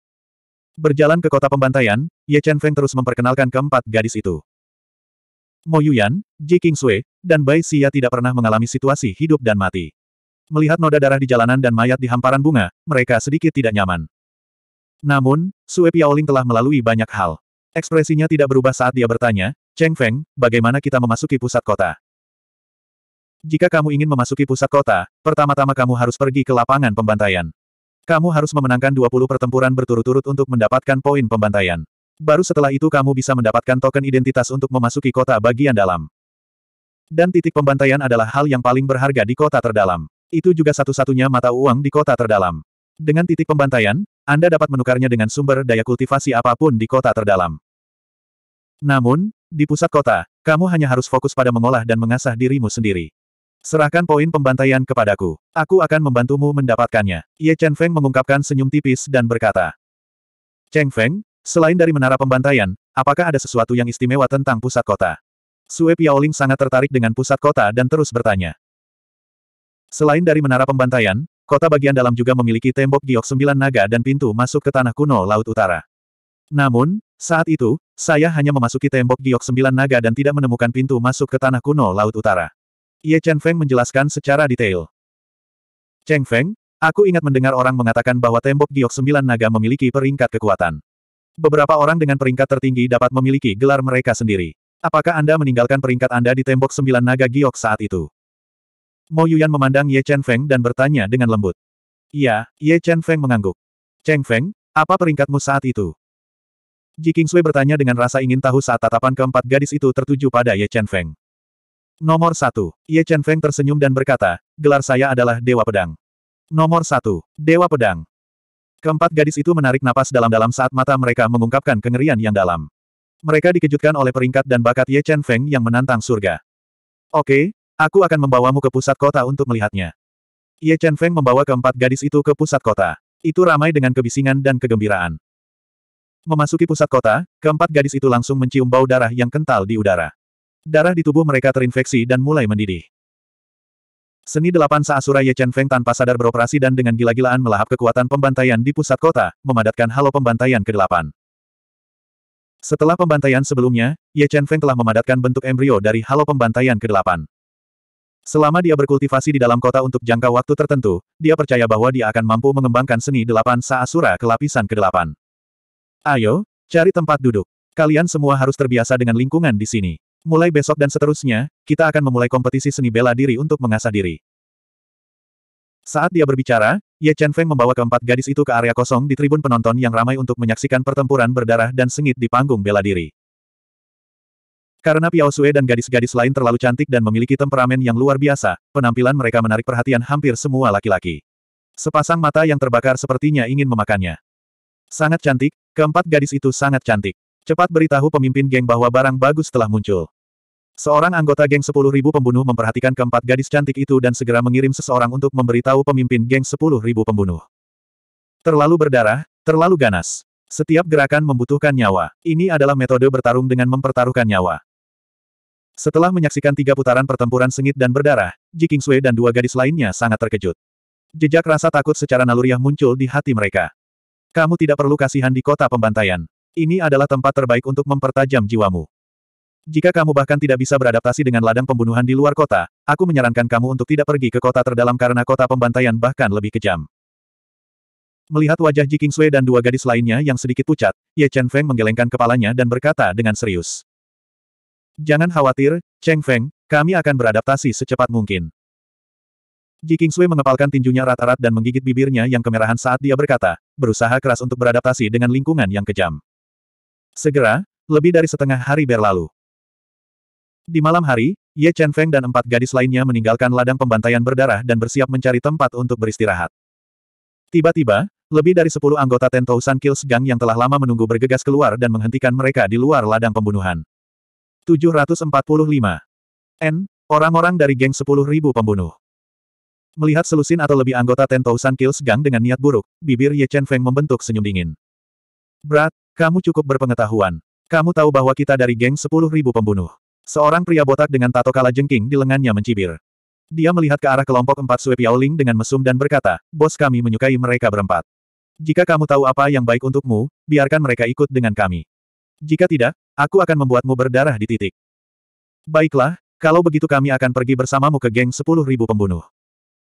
[SPEAKER 1] Berjalan ke kota pembantaian, Ye Chen Feng terus memperkenalkan keempat gadis itu. Mo Yuyan, Ji King Sui, dan Bai Xia tidak pernah mengalami situasi hidup dan mati. Melihat noda darah di jalanan dan mayat di hamparan bunga, mereka sedikit tidak nyaman. Namun, Sue Piaoling telah melalui banyak hal. Ekspresinya tidak berubah saat dia bertanya, Cheng Feng, bagaimana kita memasuki pusat kota? Jika kamu ingin memasuki pusat kota, pertama-tama kamu harus pergi ke lapangan pembantaian. Kamu harus memenangkan 20 pertempuran berturut-turut untuk mendapatkan poin pembantaian. Baru setelah itu kamu bisa mendapatkan token identitas untuk memasuki kota bagian dalam. Dan titik pembantaian adalah hal yang paling berharga di kota terdalam. Itu juga satu-satunya mata uang di kota terdalam. Dengan titik pembantaian, Anda dapat menukarnya dengan sumber daya kultivasi apapun di kota terdalam. Namun, di pusat kota, kamu hanya harus fokus pada mengolah dan mengasah dirimu sendiri. Serahkan poin pembantaian kepadaku. Aku akan membantumu mendapatkannya. Ye Chen Feng mengungkapkan senyum tipis dan berkata. Cheng Feng, selain dari menara pembantaian, apakah ada sesuatu yang istimewa tentang pusat kota? Sue Piaoling sangat tertarik dengan pusat kota dan terus bertanya. Selain dari menara pembantaian, kota bagian dalam juga memiliki tembok giok sembilan naga dan pintu masuk ke tanah kuno Laut Utara. Namun, saat itu, saya hanya memasuki tembok giok sembilan naga dan tidak menemukan pintu masuk ke tanah kuno Laut Utara. Ye Chen Feng menjelaskan secara detail. Cheng Feng, aku ingat mendengar orang mengatakan bahwa tembok giok sembilan naga memiliki peringkat kekuatan. Beberapa orang dengan peringkat tertinggi dapat memiliki gelar mereka sendiri. Apakah Anda meninggalkan peringkat Anda di tembok sembilan naga giok saat itu? Mo Yuyan memandang Ye Chen Feng dan bertanya dengan lembut. Iya, Ye Chen Feng mengangguk. Cheng Feng, apa peringkatmu saat itu? Ji Kingsui bertanya dengan rasa ingin tahu saat tatapan keempat gadis itu tertuju pada Ye Chen Feng. Nomor satu. Ye Chen Feng tersenyum dan berkata, gelar saya adalah Dewa Pedang. Nomor satu. Dewa Pedang. Keempat gadis itu menarik napas dalam-dalam saat mata mereka mengungkapkan kengerian yang dalam. Mereka dikejutkan oleh peringkat dan bakat Ye Chen Feng yang menantang surga. Oke, aku akan membawamu ke pusat kota untuk melihatnya. Ye Chen Feng membawa keempat gadis itu ke pusat kota. Itu ramai dengan kebisingan dan kegembiraan. Memasuki pusat kota, keempat gadis itu langsung mencium bau darah yang kental di udara. Darah di tubuh mereka terinfeksi dan mulai mendidih. Seni delapan Saasura Ye Chen Feng tanpa sadar beroperasi dan dengan gila-gilaan melahap kekuatan pembantaian di pusat kota, memadatkan halo pembantaian ke-8. Setelah pembantaian sebelumnya, Ye Chen Feng telah memadatkan bentuk embrio dari halo pembantaian ke-8. Selama dia berkultivasi di dalam kota untuk jangka waktu tertentu, dia percaya bahwa dia akan mampu mengembangkan seni delapan Saasura ke lapisan ke-8. Ayo, cari tempat duduk. Kalian semua harus terbiasa dengan lingkungan di sini. Mulai besok dan seterusnya, kita akan memulai kompetisi seni bela diri untuk mengasah diri. Saat dia berbicara, Ye Chen Feng membawa keempat gadis itu ke area kosong di tribun penonton yang ramai untuk menyaksikan pertempuran berdarah dan sengit di panggung bela diri. Karena Piao Sue dan gadis-gadis lain terlalu cantik dan memiliki temperamen yang luar biasa, penampilan mereka menarik perhatian hampir semua laki-laki. Sepasang mata yang terbakar sepertinya ingin memakannya. Sangat cantik, keempat gadis itu sangat cantik. Cepat beritahu pemimpin geng bahwa barang bagus telah muncul. Seorang anggota geng 10.000 pembunuh memperhatikan keempat gadis cantik itu dan segera mengirim seseorang untuk memberitahu pemimpin geng 10.000 pembunuh. Terlalu berdarah, terlalu ganas. Setiap gerakan membutuhkan nyawa. Ini adalah metode bertarung dengan mempertaruhkan nyawa. Setelah menyaksikan tiga putaran pertempuran sengit dan berdarah, Ji Kingsue dan dua gadis lainnya sangat terkejut. Jejak rasa takut secara naluriah muncul di hati mereka. Kamu tidak perlu kasihan di kota pembantaian. Ini adalah tempat terbaik untuk mempertajam jiwamu. Jika kamu bahkan tidak bisa beradaptasi dengan ladang pembunuhan di luar kota, aku menyarankan kamu untuk tidak pergi ke kota terdalam karena kota pembantaian bahkan lebih kejam. Melihat wajah Ji Sui dan dua gadis lainnya yang sedikit pucat, Ye Chen Feng menggelengkan kepalanya dan berkata dengan serius. Jangan khawatir, Cheng Feng, kami akan beradaptasi secepat mungkin. Ji Sui mengepalkan tinjunya rata rat dan menggigit bibirnya yang kemerahan saat dia berkata, berusaha keras untuk beradaptasi dengan lingkungan yang kejam. Segera, lebih dari setengah hari berlalu. Di malam hari, Ye Chen Feng dan empat gadis lainnya meninggalkan ladang pembantaian berdarah dan bersiap mencari tempat untuk beristirahat. Tiba-tiba, lebih dari sepuluh anggota Ten Tousan Kills Gang yang telah lama menunggu bergegas keluar dan menghentikan mereka di luar ladang pembunuhan. 745. N. Orang-orang dari geng sepuluh ribu pembunuh. Melihat selusin atau lebih anggota Ten Tousan Kills Gang dengan niat buruk, bibir Ye Chen Feng membentuk senyum dingin. Berat, kamu cukup berpengetahuan. Kamu tahu bahwa kita dari geng sepuluh ribu pembunuh. Seorang pria botak dengan tato kala jengking di lengannya mencibir. Dia melihat ke arah kelompok empat Sui Piaoling dengan mesum dan berkata, bos kami menyukai mereka berempat. Jika kamu tahu apa yang baik untukmu, biarkan mereka ikut dengan kami. Jika tidak, aku akan membuatmu berdarah di titik. Baiklah, kalau begitu kami akan pergi bersamamu ke geng sepuluh ribu pembunuh.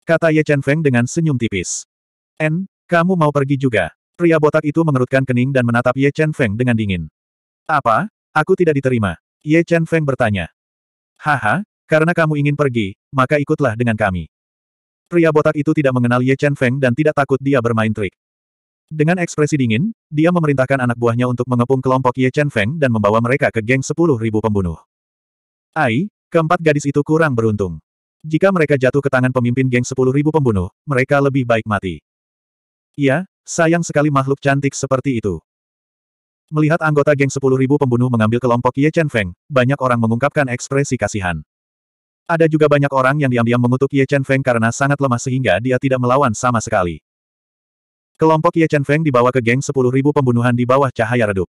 [SPEAKER 1] Kata Ye Chen Feng dengan senyum tipis. En, kamu mau pergi juga? Pria botak itu mengerutkan kening dan menatap Ye Chen Feng dengan dingin. Apa? Aku tidak diterima. Ye Chen Feng bertanya. Haha, karena kamu ingin pergi, maka ikutlah dengan kami. Pria botak itu tidak mengenal Ye Chen Feng dan tidak takut dia bermain trik. Dengan ekspresi dingin, dia memerintahkan anak buahnya untuk mengepung kelompok Ye Chen Feng dan membawa mereka ke geng sepuluh ribu pembunuh. Ai, keempat gadis itu kurang beruntung. Jika mereka jatuh ke tangan pemimpin geng sepuluh ribu pembunuh, mereka lebih baik mati. Iya, Sayang sekali makhluk cantik seperti itu. Melihat anggota geng 10.000 pembunuh mengambil kelompok Ye Chen Feng, banyak orang mengungkapkan ekspresi kasihan. Ada juga banyak orang yang diam-diam mengutuk Ye Chen Feng karena sangat lemah sehingga dia tidak melawan sama sekali. Kelompok Ye Chen Feng dibawa ke geng 10.000 pembunuhan di bawah cahaya redup.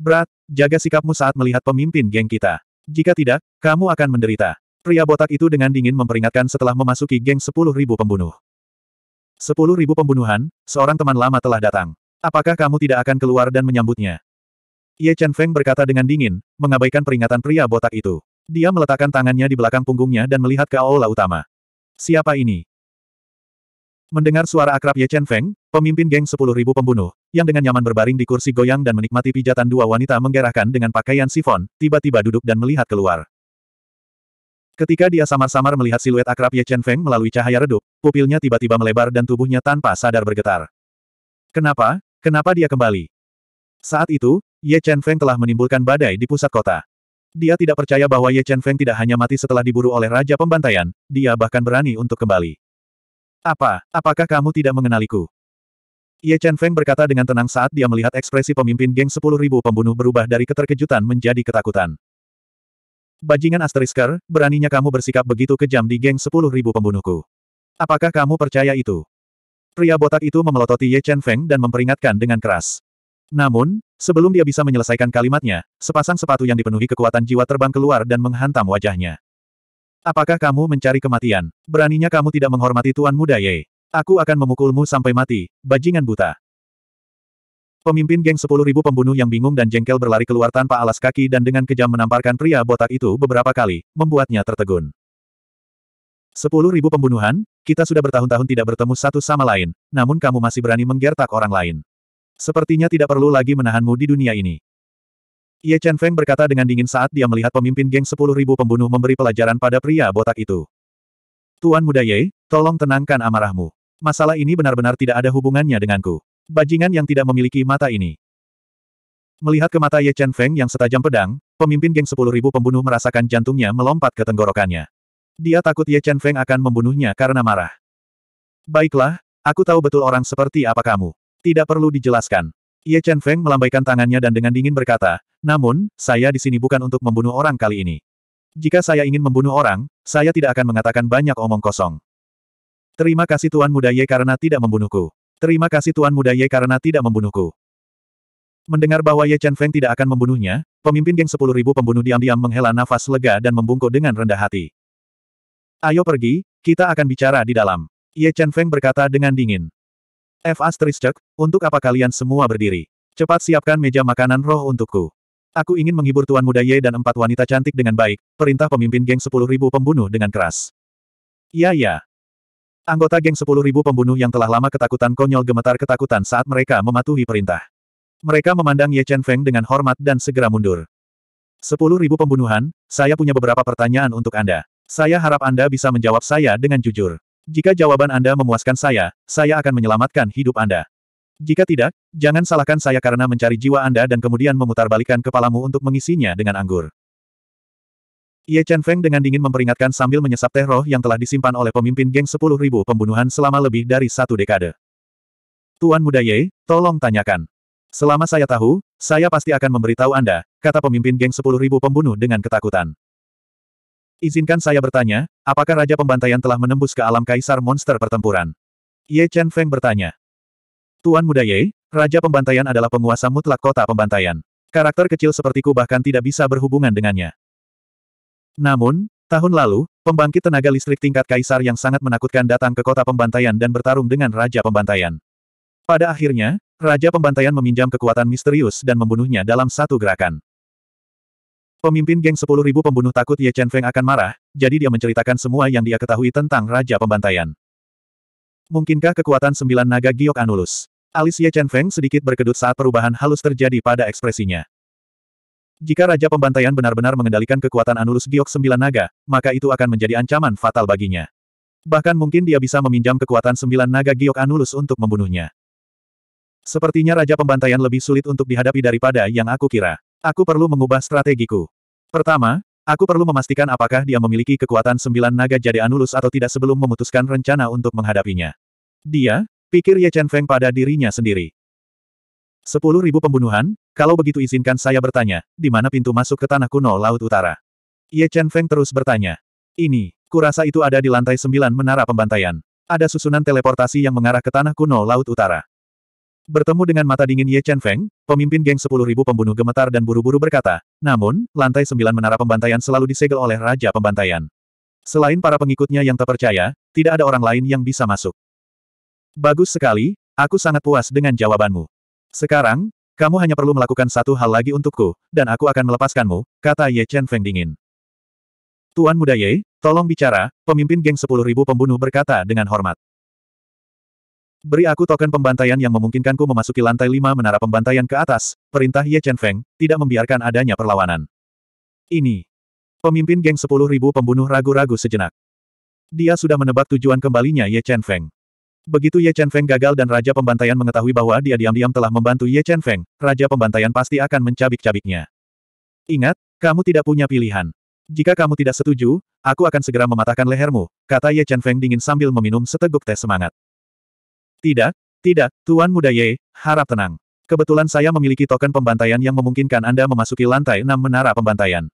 [SPEAKER 1] Berat, jaga sikapmu saat melihat pemimpin geng kita. Jika tidak, kamu akan menderita. Pria botak itu dengan dingin memperingatkan setelah memasuki geng 10.000 pembunuh. Sepuluh ribu pembunuhan, seorang teman lama telah datang. Apakah kamu tidak akan keluar dan menyambutnya? Ye Chen Feng berkata dengan dingin, mengabaikan peringatan pria botak itu. Dia meletakkan tangannya di belakang punggungnya dan melihat ke aula utama. Siapa ini? Mendengar suara akrab Ye Chen Feng, pemimpin geng sepuluh ribu pembunuh, yang dengan nyaman berbaring di kursi goyang dan menikmati pijatan dua wanita menggerahkan dengan pakaian sifon, tiba-tiba duduk dan melihat keluar. Ketika dia samar-samar melihat siluet akrab Ye Chen Feng melalui cahaya redup, pupilnya tiba-tiba melebar dan tubuhnya tanpa sadar bergetar. Kenapa? Kenapa dia kembali? Saat itu, Ye Chen Feng telah menimbulkan badai di pusat kota. Dia tidak percaya bahwa Ye Chen Feng tidak hanya mati setelah diburu oleh Raja Pembantaian, dia bahkan berani untuk kembali. Apa, apakah kamu tidak mengenaliku? Ye Chen Feng berkata dengan tenang saat dia melihat ekspresi pemimpin geng 10.000 pembunuh berubah dari keterkejutan menjadi ketakutan. Bajingan Asterisker, beraninya kamu bersikap begitu kejam di geng sepuluh ribu pembunuhku. Apakah kamu percaya itu? Pria botak itu memelototi Ye Chen Feng dan memperingatkan dengan keras. Namun, sebelum dia bisa menyelesaikan kalimatnya, sepasang sepatu yang dipenuhi kekuatan jiwa terbang keluar dan menghantam wajahnya. Apakah kamu mencari kematian? Beraninya kamu tidak menghormati Tuan Muda Ye. Aku akan memukulmu sampai mati, bajingan buta. Pemimpin geng sepuluh ribu pembunuh yang bingung dan jengkel berlari keluar tanpa alas kaki dan dengan kejam menamparkan pria botak itu beberapa kali, membuatnya tertegun. Sepuluh ribu pembunuhan, kita sudah bertahun-tahun tidak bertemu satu sama lain, namun kamu masih berani menggertak orang lain. Sepertinya tidak perlu lagi menahanmu di dunia ini. Ye Chen Feng berkata dengan dingin saat dia melihat pemimpin geng sepuluh ribu pembunuh memberi pelajaran pada pria botak itu. Tuan muda Ye, tolong tenangkan amarahmu. Masalah ini benar-benar tidak ada hubungannya denganku. Bajingan yang tidak memiliki mata ini. Melihat ke mata Ye Chen Feng yang setajam pedang, pemimpin geng sepuluh ribu pembunuh merasakan jantungnya melompat ke tenggorokannya. Dia takut Ye Chen Feng akan membunuhnya karena marah. Baiklah, aku tahu betul orang seperti apa kamu. Tidak perlu dijelaskan. Ye Chen Feng melambaikan tangannya dan dengan dingin berkata, namun, saya di sini bukan untuk membunuh orang kali ini. Jika saya ingin membunuh orang, saya tidak akan mengatakan banyak omong kosong. Terima kasih Tuan Muda Ye karena tidak membunuhku. Terima kasih Tuan Muda Ye karena tidak membunuhku. Mendengar bahwa Ye Chen Feng tidak akan membunuhnya, pemimpin geng sepuluh ribu pembunuh diam-diam menghela nafas lega dan membungkuk dengan rendah hati. Ayo pergi, kita akan bicara di dalam. Ye Chen Feng berkata dengan dingin. F. Asterisk, untuk apa kalian semua berdiri? Cepat siapkan meja makanan roh untukku. Aku ingin menghibur Tuan Muda Ye dan empat wanita cantik dengan baik, perintah pemimpin geng sepuluh ribu pembunuh dengan keras. Ya ya, Anggota geng 10.000 pembunuh yang telah lama ketakutan konyol gemetar ketakutan saat mereka mematuhi perintah. Mereka memandang Ye Chen Feng dengan hormat dan segera mundur. 10.000 pembunuhan, saya punya beberapa pertanyaan untuk Anda. Saya harap Anda bisa menjawab saya dengan jujur. Jika jawaban Anda memuaskan saya, saya akan menyelamatkan hidup Anda. Jika tidak, jangan salahkan saya karena mencari jiwa Anda dan kemudian memutarbalikkan kepalamu untuk mengisinya dengan anggur. Ye Chen Feng dengan dingin memperingatkan sambil menyesap teh roh yang telah disimpan oleh pemimpin geng sepuluh ribu pembunuhan selama lebih dari satu dekade. Tuan muda Ye, tolong tanyakan. Selama saya tahu, saya pasti akan memberitahu Anda, kata pemimpin geng sepuluh ribu pembunuh dengan ketakutan. Izinkan saya bertanya, apakah Raja Pembantaian telah menembus ke alam kaisar monster pertempuran? Ye Chen Feng bertanya. Tuan muda Ye, Raja Pembantaian adalah penguasa mutlak kota pembantaian. Karakter kecil sepertiku bahkan tidak bisa berhubungan dengannya. Namun, tahun lalu, pembangkit tenaga listrik tingkat kaisar yang sangat menakutkan datang ke kota pembantaian dan bertarung dengan Raja Pembantaian. Pada akhirnya, Raja Pembantaian meminjam kekuatan misterius dan membunuhnya dalam satu gerakan. Pemimpin geng 10.000 pembunuh takut Ye Chen Feng akan marah, jadi dia menceritakan semua yang dia ketahui tentang Raja Pembantaian. Mungkinkah kekuatan sembilan naga giok Anulus? Alis Ye Chen Feng sedikit berkedut saat perubahan halus terjadi pada ekspresinya. Jika Raja Pembantaian benar-benar mengendalikan kekuatan Anulus Giok Sembilan Naga, maka itu akan menjadi ancaman fatal baginya. Bahkan mungkin dia bisa meminjam kekuatan Sembilan Naga Giok Anulus untuk membunuhnya. Sepertinya Raja Pembantaian lebih sulit untuk dihadapi daripada yang aku kira. Aku perlu mengubah strategiku. Pertama, Aku perlu memastikan apakah dia memiliki kekuatan sembilan naga jade Anulus atau tidak sebelum memutuskan rencana untuk menghadapinya. Dia, pikir Ye Chen Feng pada dirinya sendiri. Sepuluh ribu pembunuhan, kalau begitu izinkan saya bertanya, di mana pintu masuk ke tanah kuno Laut Utara? Ye Chen Feng terus bertanya. Ini, kurasa itu ada di lantai sembilan menara pembantaian. Ada susunan teleportasi yang mengarah ke tanah kuno Laut Utara. Bertemu dengan mata dingin Ye Chen Feng, pemimpin geng sepuluh ribu pembunuh gemetar dan buru-buru berkata, namun, lantai sembilan menara pembantaian selalu disegel oleh Raja Pembantaian. Selain para pengikutnya yang terpercaya, tidak ada orang lain yang bisa masuk. Bagus sekali, aku sangat puas dengan jawabanmu. Sekarang, kamu hanya perlu melakukan satu hal lagi untukku, dan aku akan melepaskanmu, kata Ye Chen Feng dingin. Tuan muda Ye, tolong bicara, pemimpin geng sepuluh ribu pembunuh berkata dengan hormat. Beri aku token pembantaian yang memungkinkanku memasuki lantai lima menara pembantaian ke atas, perintah Ye Chen Feng, tidak membiarkan adanya perlawanan. Ini. Pemimpin geng sepuluh ribu pembunuh ragu-ragu sejenak. Dia sudah menebak tujuan kembalinya Ye Chen Feng. Begitu Ye Chen Feng gagal dan Raja Pembantaian mengetahui bahwa dia diam-diam telah membantu Ye Chen Feng, Raja Pembantaian pasti akan mencabik-cabiknya. Ingat, kamu tidak punya pilihan. Jika kamu tidak setuju, aku akan segera mematahkan lehermu, kata Ye Chen Feng dingin sambil meminum seteguk teh semangat. Tidak, tidak, Tuan Muda Ye, harap tenang. Kebetulan saya memiliki token pembantaian yang memungkinkan Anda memasuki lantai enam menara pembantaian.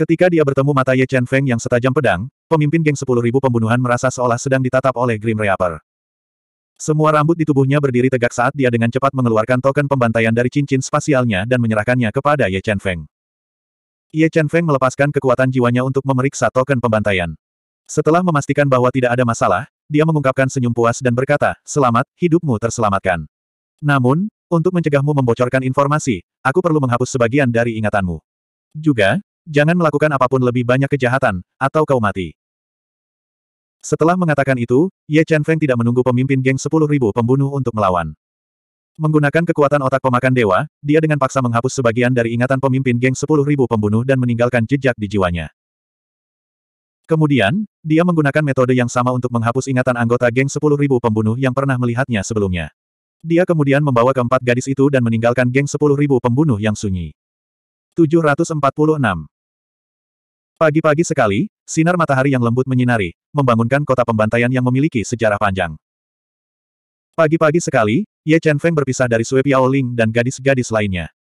[SPEAKER 1] Ketika dia bertemu mata Ye Chen Feng yang setajam pedang, pemimpin geng sepuluh ribu pembunuhan merasa seolah sedang ditatap oleh Grim Reaper. Semua rambut di tubuhnya berdiri tegak saat dia dengan cepat mengeluarkan token pembantaian dari cincin spasialnya dan menyerahkannya kepada Ye Chen Feng. Ye Chen Feng melepaskan kekuatan jiwanya untuk memeriksa token pembantaian. Setelah memastikan bahwa tidak ada masalah, dia mengungkapkan senyum puas dan berkata, Selamat, hidupmu terselamatkan. Namun, untuk mencegahmu membocorkan informasi, aku perlu menghapus sebagian dari ingatanmu. Juga, Jangan melakukan apapun lebih banyak kejahatan, atau kau mati. Setelah mengatakan itu, Ye Chen Feng tidak menunggu pemimpin geng sepuluh ribu pembunuh untuk melawan. Menggunakan kekuatan otak pemakan dewa, dia dengan paksa menghapus sebagian dari ingatan pemimpin geng sepuluh ribu pembunuh dan meninggalkan jejak di jiwanya. Kemudian, dia menggunakan metode yang sama untuk menghapus ingatan anggota geng sepuluh ribu pembunuh yang pernah melihatnya sebelumnya. Dia kemudian membawa keempat gadis itu dan meninggalkan geng sepuluh ribu pembunuh yang sunyi. 746 Pagi-pagi sekali, sinar matahari yang lembut menyinari, membangunkan kota pembantaian yang memiliki sejarah panjang. Pagi-pagi sekali, Ye Chen Feng berpisah dari Sue Ling dan gadis-gadis lainnya.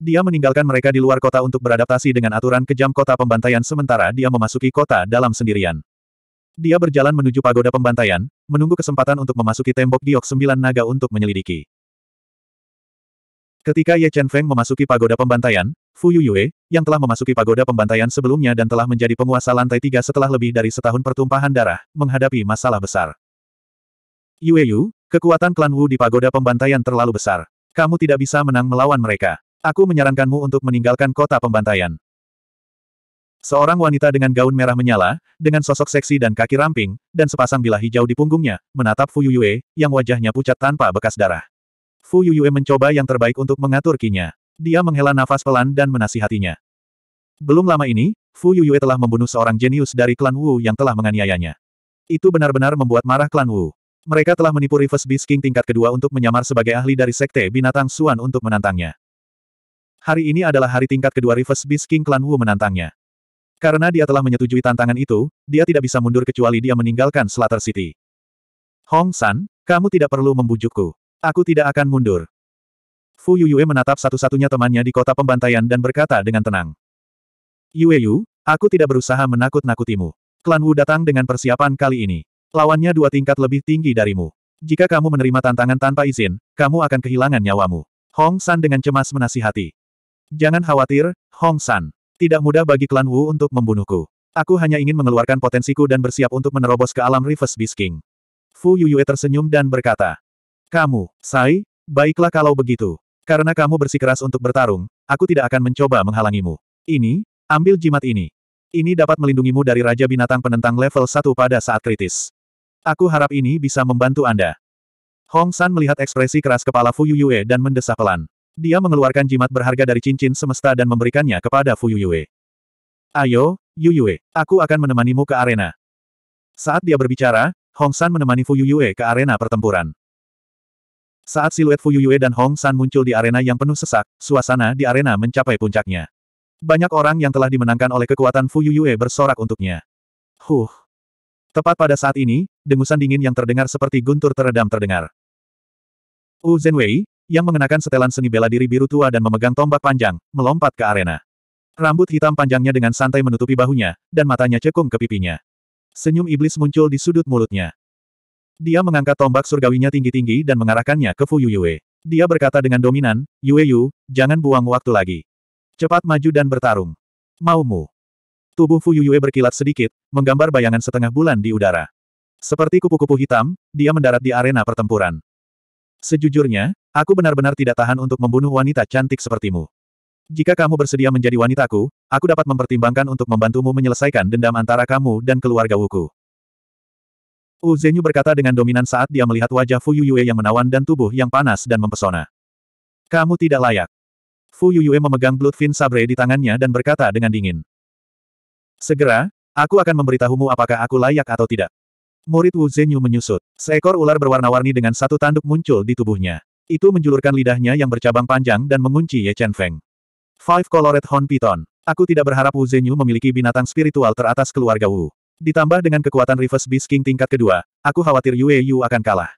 [SPEAKER 1] Dia meninggalkan mereka di luar kota untuk beradaptasi dengan aturan kejam kota pembantaian sementara dia memasuki kota dalam sendirian. Dia berjalan menuju pagoda pembantaian, menunggu kesempatan untuk memasuki tembok giok sembilan naga untuk menyelidiki. Ketika Ye Chen Feng memasuki pagoda pembantaian, Fu Yue, yang telah memasuki pagoda pembantaian sebelumnya dan telah menjadi penguasa lantai tiga setelah lebih dari setahun pertumpahan darah, menghadapi masalah besar. Yue Yu, kekuatan klan Wu di pagoda pembantaian terlalu besar. Kamu tidak bisa menang melawan mereka. Aku menyarankanmu untuk meninggalkan kota pembantaian. Seorang wanita dengan gaun merah menyala, dengan sosok seksi dan kaki ramping, dan sepasang bilah hijau di punggungnya, menatap Fu Yue, yang wajahnya pucat tanpa bekas darah. Fu Yuyue mencoba yang terbaik untuk mengatur kinya. Dia menghela nafas pelan dan menasihatinya. Belum lama ini, Fu Yuyue telah membunuh seorang jenius dari klan Wu yang telah menganiayanya. Itu benar-benar membuat marah klan Wu. Mereka telah menipu Reverse Beast King tingkat kedua untuk menyamar sebagai ahli dari Sekte Binatang Suan untuk menantangnya. Hari ini adalah hari tingkat kedua Reverse Beast King Klan Wu menantangnya. Karena dia telah menyetujui tantangan itu, dia tidak bisa mundur kecuali dia meninggalkan Slater City. Hong San, kamu tidak perlu membujukku. Aku tidak akan mundur. Fu Yuyue menatap satu-satunya temannya di kota pembantaian dan berkata dengan tenang. Yu, aku tidak berusaha menakut-nakutimu. Klan Wu datang dengan persiapan kali ini. Lawannya dua tingkat lebih tinggi darimu. Jika kamu menerima tantangan tanpa izin, kamu akan kehilangan nyawamu. Hong San dengan cemas menasihati. Jangan khawatir, Hong San. Tidak mudah bagi klan Wu untuk membunuhku. Aku hanya ingin mengeluarkan potensiku dan bersiap untuk menerobos ke alam Rivers Bisking. Fu Yuyue tersenyum dan berkata, kamu, Sai, baiklah kalau begitu. Karena kamu bersikeras untuk bertarung, aku tidak akan mencoba menghalangimu. Ini, ambil jimat ini. Ini dapat melindungimu dari Raja Binatang Penentang level 1 pada saat kritis. Aku harap ini bisa membantu Anda. Hong San melihat ekspresi keras kepala Fu Yuyue dan mendesah pelan. Dia mengeluarkan jimat berharga dari cincin semesta dan memberikannya kepada Fu Yuyue. Ayo, Yuyue, aku akan menemanimu ke arena. Saat dia berbicara, Hong San menemani Fu Yuyue ke arena pertempuran. Saat siluet Fu Yuyue dan Hong San muncul di arena yang penuh sesak, suasana di arena mencapai puncaknya. Banyak orang yang telah dimenangkan oleh kekuatan Fu Yuyue bersorak untuknya. Huh. Tepat pada saat ini, dengusan dingin yang terdengar seperti guntur teredam terdengar. Wu Zhenwei, yang mengenakan setelan seni bela diri biru tua dan memegang tombak panjang, melompat ke arena. Rambut hitam panjangnya dengan santai menutupi bahunya, dan matanya cekung ke pipinya. Senyum iblis muncul di sudut mulutnya. Dia mengangkat tombak surgawinya tinggi-tinggi dan mengarahkannya ke Fu Yuyue. Dia berkata dengan dominan, Yue Yu, jangan buang waktu lagi. Cepat maju dan bertarung. Maumu. Tubuh Fu Yuyue berkilat sedikit, menggambar bayangan setengah bulan di udara. Seperti kupu-kupu hitam, dia mendarat di arena pertempuran. Sejujurnya, aku benar-benar tidak tahan untuk membunuh wanita cantik sepertimu. Jika kamu bersedia menjadi wanitaku, aku dapat mempertimbangkan untuk membantumu menyelesaikan dendam antara kamu dan keluarga Wuku. Wu Zhenyu berkata dengan dominan saat dia melihat wajah Fu Yuyue yang menawan dan tubuh yang panas dan mempesona. Kamu tidak layak. Fu Yuyue memegang Bloodfin Sabre di tangannya dan berkata dengan dingin. Segera, aku akan memberitahumu apakah aku layak atau tidak. Murid Wu Zhenyu menyusut. Seekor ular berwarna-warni dengan satu tanduk muncul di tubuhnya. Itu menjulurkan lidahnya yang bercabang panjang dan mengunci Ye Chen Feng. Five Colored Horn Python. Aku tidak berharap Wu Zhenyu memiliki binatang spiritual teratas keluarga Wu. Ditambah dengan kekuatan Reverse Beast King tingkat kedua, aku khawatir Yue Yu akan kalah.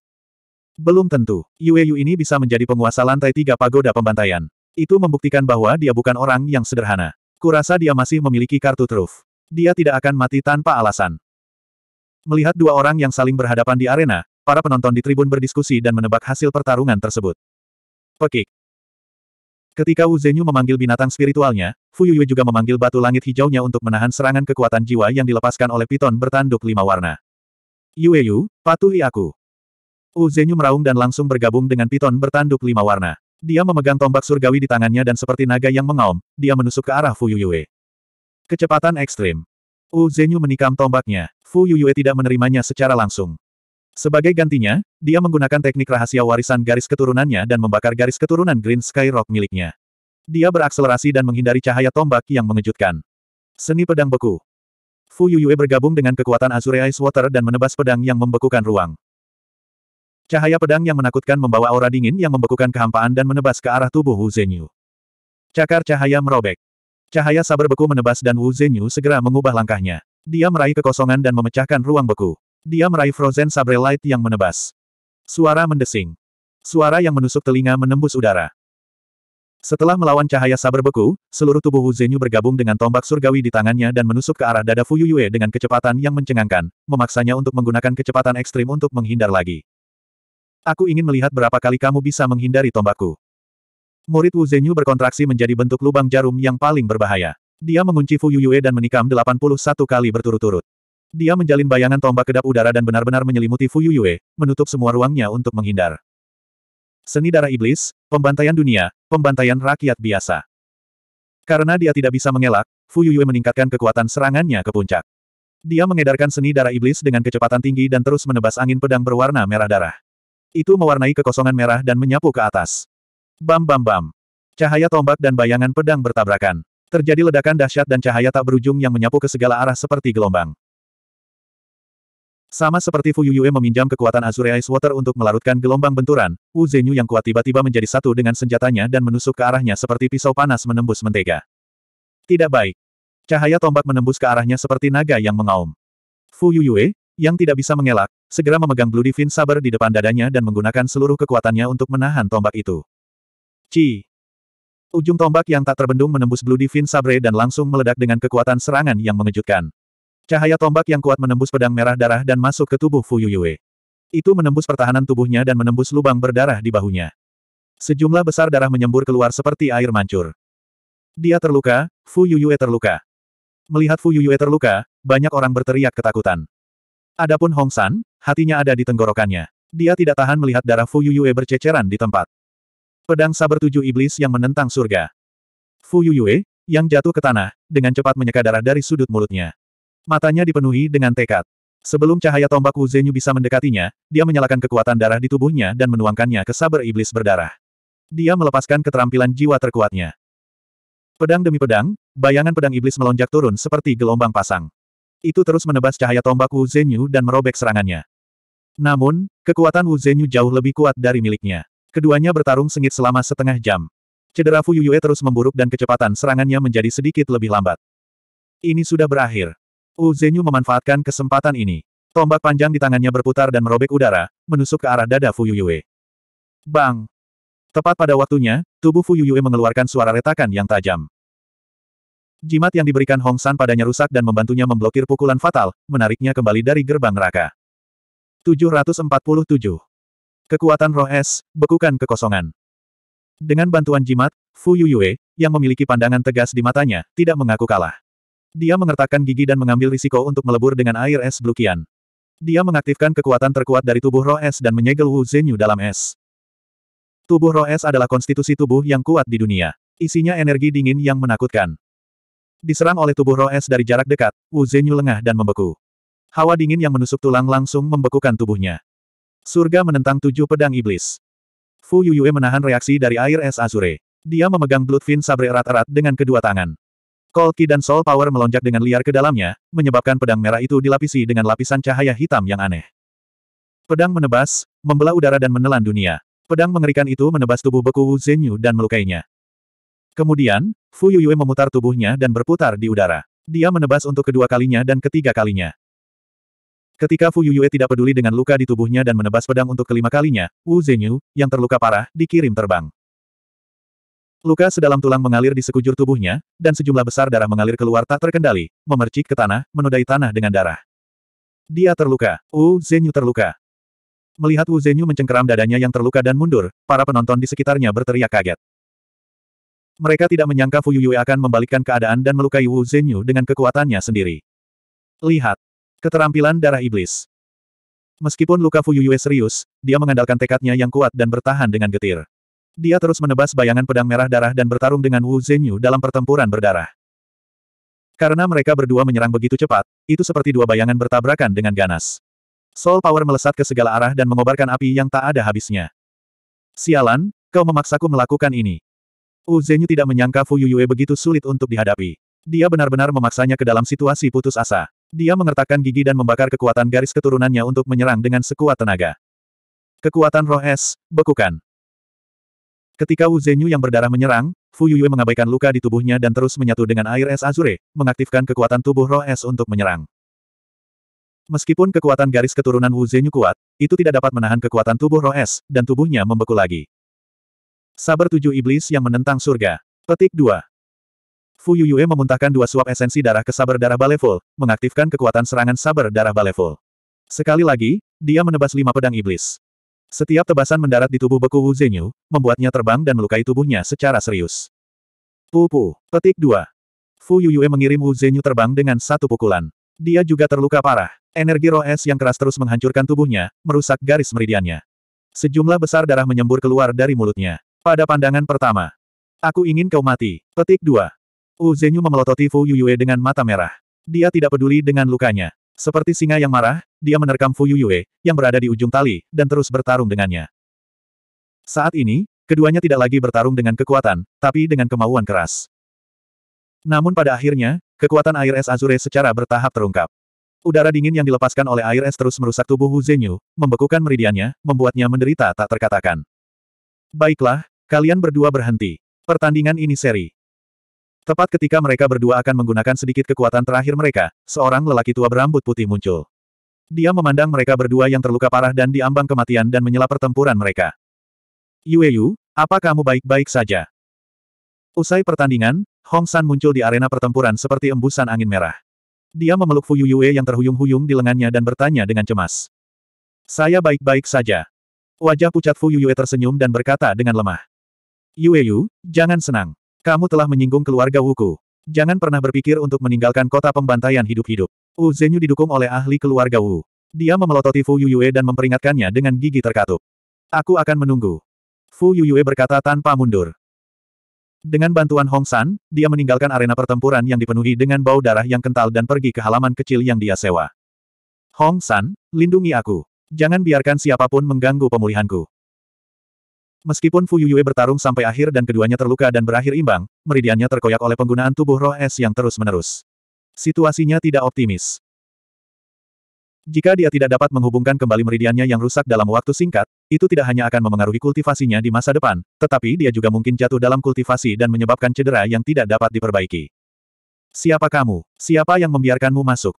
[SPEAKER 1] Belum tentu, Yue Yu ini bisa menjadi penguasa lantai tiga pagoda pembantaian. Itu membuktikan bahwa dia bukan orang yang sederhana. Kurasa dia masih memiliki kartu truf. Dia tidak akan mati tanpa alasan. Melihat dua orang yang saling berhadapan di arena, para penonton di tribun berdiskusi dan menebak hasil pertarungan tersebut. Pekik. Ketika Wu Zhenyu memanggil binatang spiritualnya, Fu Yuyue juga memanggil batu langit hijaunya untuk menahan serangan kekuatan jiwa yang dilepaskan oleh piton bertanduk lima warna. Yue Yu, patuhi aku. Wu Zhenyu meraung dan langsung bergabung dengan piton bertanduk lima warna. Dia memegang tombak surgawi di tangannya dan seperti naga yang mengaum, dia menusuk ke arah Fu Yuyue. Kecepatan ekstrim. Wu Zhenyu menikam tombaknya. Fu Yuyue tidak menerimanya secara langsung. Sebagai gantinya, dia menggunakan teknik rahasia warisan garis keturunannya dan membakar garis keturunan Green Sky Rock miliknya. Dia berakselerasi dan menghindari cahaya tombak yang mengejutkan. Seni pedang beku. Fu Yuyue bergabung dengan kekuatan Azure Ice Water dan menebas pedang yang membekukan ruang. Cahaya pedang yang menakutkan membawa aura dingin yang membekukan kehampaan dan menebas ke arah tubuh Wu Zhenyu. Cakar cahaya merobek. Cahaya sabar beku menebas dan Wu Zhenyu segera mengubah langkahnya. Dia meraih kekosongan dan memecahkan ruang beku. Dia meraih Frozen Sabre Light yang menebas. Suara mendesing. Suara yang menusuk telinga menembus udara. Setelah melawan cahaya saber beku, seluruh tubuh Wu Zenyu bergabung dengan tombak surgawi di tangannya dan menusuk ke arah dada Fu Yuyue dengan kecepatan yang mencengangkan, memaksanya untuk menggunakan kecepatan ekstrim untuk menghindar lagi. Aku ingin melihat berapa kali kamu bisa menghindari tombakku. Murid Wu Zenyu berkontraksi menjadi bentuk lubang jarum yang paling berbahaya. Dia mengunci Fu Yuyue dan menikam 81 kali berturut-turut. Dia menjalin bayangan tombak kedap udara dan benar-benar menyelimuti Fu Yuyue, menutup semua ruangnya untuk menghindar. Seni darah iblis, pembantaian dunia, pembantaian rakyat biasa. Karena dia tidak bisa mengelak, Fu Yuyue meningkatkan kekuatan serangannya ke puncak. Dia mengedarkan seni darah iblis dengan kecepatan tinggi dan terus menebas angin pedang berwarna merah darah. Itu mewarnai kekosongan merah dan menyapu ke atas. Bam bam bam. Cahaya tombak dan bayangan pedang bertabrakan. Terjadi ledakan dahsyat dan cahaya tak berujung yang menyapu ke segala arah seperti gelombang. Sama seperti Fu Yuyue meminjam kekuatan Azure Ice Water untuk melarutkan gelombang benturan, Wu Zhenyu yang kuat tiba-tiba menjadi satu dengan senjatanya dan menusuk ke arahnya seperti pisau panas menembus mentega. Tidak baik. Cahaya tombak menembus ke arahnya seperti naga yang mengaum. Fu Yuyue, yang tidak bisa mengelak, segera memegang Blue Divine Saber di depan dadanya dan menggunakan seluruh kekuatannya untuk menahan tombak itu. Ci. Ujung tombak yang tak terbendung menembus Blue Divine Sabre dan langsung meledak dengan kekuatan serangan yang mengejutkan. Cahaya tombak yang kuat menembus pedang merah darah dan masuk ke tubuh Fu Yuyue. Itu menembus pertahanan tubuhnya dan menembus lubang berdarah di bahunya. Sejumlah besar darah menyembur keluar seperti air mancur. Dia terluka, Fu Yuyue terluka. Melihat Fu Yuyue terluka, banyak orang berteriak ketakutan. Adapun Hong San, hatinya ada di tenggorokannya. Dia tidak tahan melihat darah Fu Yuyue berceceran di tempat. Pedang sabar tujuh iblis yang menentang surga. Fu Yuyue, yang jatuh ke tanah, dengan cepat menyeka darah dari sudut mulutnya. Matanya dipenuhi dengan tekad. Sebelum cahaya tombak Wu Zhenyu bisa mendekatinya, dia menyalakan kekuatan darah di tubuhnya dan menuangkannya ke saber iblis berdarah. Dia melepaskan keterampilan jiwa terkuatnya. Pedang demi pedang, bayangan pedang iblis melonjak turun seperti gelombang pasang. Itu terus menebas cahaya tombak Wu Zhenyu dan merobek serangannya. Namun, kekuatan Wu Zhenyu jauh lebih kuat dari miliknya. Keduanya bertarung sengit selama setengah jam. Cedera Fu Yue terus memburuk dan kecepatan serangannya menjadi sedikit lebih lambat. Ini sudah berakhir. U Zhenyu memanfaatkan kesempatan ini. Tombak panjang di tangannya berputar dan merobek udara, menusuk ke arah dada Fu Yuyue. Bang! Tepat pada waktunya, tubuh Fu Yuyue mengeluarkan suara retakan yang tajam. Jimat yang diberikan Hong San padanya rusak dan membantunya memblokir pukulan fatal, menariknya kembali dari gerbang neraka. 747. Kekuatan roh es, bekukan kekosongan. Dengan bantuan jimat, Fu Yuyue, yang memiliki pandangan tegas di matanya, tidak mengaku kalah. Dia mengertakkan gigi dan mengambil risiko untuk melebur dengan air es Blukian. Dia mengaktifkan kekuatan terkuat dari tubuh roh es dan menyegel Wu Zhenyu dalam es. Tubuh roh es adalah konstitusi tubuh yang kuat di dunia. Isinya energi dingin yang menakutkan. Diserang oleh tubuh roh es dari jarak dekat, Wu Zhenyu lengah dan membeku. Hawa dingin yang menusuk tulang langsung membekukan tubuhnya. Surga menentang tujuh pedang iblis. Fu Yuyue menahan reaksi dari air es Azure. Dia memegang Bloodfin Sabre erat-erat dengan kedua tangan. Cold Ki dan Soul Power melonjak dengan liar ke dalamnya, menyebabkan pedang merah itu dilapisi dengan lapisan cahaya hitam yang aneh. Pedang menebas, membelah udara dan menelan dunia. Pedang mengerikan itu menebas tubuh beku Wu Zenyu dan melukainya. Kemudian, Fu Yuyue memutar tubuhnya dan berputar di udara. Dia menebas untuk kedua kalinya dan ketiga kalinya. Ketika Fu Yuyue tidak peduli dengan luka di tubuhnya dan menebas pedang untuk kelima kalinya, Wu Zenyu, yang terluka parah, dikirim terbang. Luka sedalam tulang mengalir di sekujur tubuhnya, dan sejumlah besar darah mengalir keluar tak terkendali, memercik ke tanah, menodai tanah dengan darah. Dia terluka. Wu Zenyu terluka. Melihat Wu Zenyu mencengkeram dadanya yang terluka dan mundur, para penonton di sekitarnya berteriak kaget. Mereka tidak menyangka Fu Yuyue akan membalikkan keadaan dan melukai Wu Zenyu dengan kekuatannya sendiri. Lihat. Keterampilan darah iblis. Meskipun luka Fu Yuyue serius, dia mengandalkan tekadnya yang kuat dan bertahan dengan getir. Dia terus menebas bayangan pedang merah darah dan bertarung dengan Wu Zenyu dalam pertempuran berdarah. Karena mereka berdua menyerang begitu cepat, itu seperti dua bayangan bertabrakan dengan ganas. Soul Power melesat ke segala arah dan mengobarkan api yang tak ada habisnya. Sialan, kau memaksaku melakukan ini. Wu Zenyu tidak menyangka Fu Yuyue begitu sulit untuk dihadapi. Dia benar-benar memaksanya ke dalam situasi putus asa. Dia mengertakkan gigi dan membakar kekuatan garis keturunannya untuk menyerang dengan sekuat tenaga. Kekuatan roh es, bekukan. Ketika Wu Zenyu yang berdarah menyerang, Fu Yuyue mengabaikan luka di tubuhnya dan terus menyatu dengan air es azure, mengaktifkan kekuatan tubuh roh es untuk menyerang. Meskipun kekuatan garis keturunan Wu Zenyu kuat, itu tidak dapat menahan kekuatan tubuh roh es, dan tubuhnya membeku lagi. Saber tujuh iblis yang menentang surga. Petik dua. Fu Yuyue memuntahkan dua suap esensi darah ke sabar darah baleful, mengaktifkan kekuatan serangan sabar darah baleful. Sekali lagi, dia menebas lima pedang iblis. Setiap tebasan mendarat di tubuh beku Wu Zenyu, membuatnya terbang dan melukai tubuhnya secara serius. Pupu, petik dua. Fu Yuyue mengirim Wu Zenyu terbang dengan satu pukulan. Dia juga terluka parah. Energi roh es yang keras terus menghancurkan tubuhnya, merusak garis meridiannya. Sejumlah besar darah menyembur keluar dari mulutnya. Pada pandangan pertama, aku ingin kau mati. Petik dua. Wu Zenyu memelototi Fu Yuyue dengan mata merah. Dia tidak peduli dengan lukanya. Seperti singa yang marah, dia menerkam Fu Yuyue, yang berada di ujung tali, dan terus bertarung dengannya. Saat ini, keduanya tidak lagi bertarung dengan kekuatan, tapi dengan kemauan keras. Namun pada akhirnya, kekuatan air es Azure secara bertahap terungkap. Udara dingin yang dilepaskan oleh air es terus merusak tubuh Hu Zhenyu, membekukan meridiannya, membuatnya menderita tak terkatakan. Baiklah, kalian berdua berhenti. Pertandingan ini seri. Tepat ketika mereka berdua akan menggunakan sedikit kekuatan terakhir mereka, seorang lelaki tua berambut putih muncul. Dia memandang mereka berdua yang terluka parah dan diambang kematian dan menyela pertempuran mereka. Yu, apa kamu baik-baik saja? Usai pertandingan, Hong San muncul di arena pertempuran seperti embusan angin merah. Dia memeluk Fu Yue yang terhuyung-huyung di lengannya dan bertanya dengan cemas. Saya baik-baik saja. Wajah pucat Fu Yue tersenyum dan berkata dengan lemah. Yu, jangan senang. Kamu telah menyinggung keluarga Wuku. Jangan pernah berpikir untuk meninggalkan kota pembantaian hidup-hidup. Wu Zhenyu didukung oleh ahli keluarga Wu. Dia memelototi Fu Yuyue dan memperingatkannya dengan gigi terkatup. Aku akan menunggu. Fu Yuyue berkata tanpa mundur. Dengan bantuan Hong San, dia meninggalkan arena pertempuran yang dipenuhi dengan bau darah yang kental dan pergi ke halaman kecil yang dia sewa. Hong San, lindungi aku. Jangan biarkan siapapun mengganggu pemulihanku. Meskipun Fu Yuyue bertarung sampai akhir dan keduanya terluka dan berakhir imbang, meridiannya terkoyak oleh penggunaan tubuh roh es yang terus-menerus. Situasinya tidak optimis. Jika dia tidak dapat menghubungkan kembali meridiannya yang rusak dalam waktu singkat, itu tidak hanya akan memengaruhi kultivasinya di masa depan, tetapi dia juga mungkin jatuh dalam kultivasi dan menyebabkan cedera yang tidak dapat diperbaiki. Siapa kamu? Siapa yang membiarkanmu masuk?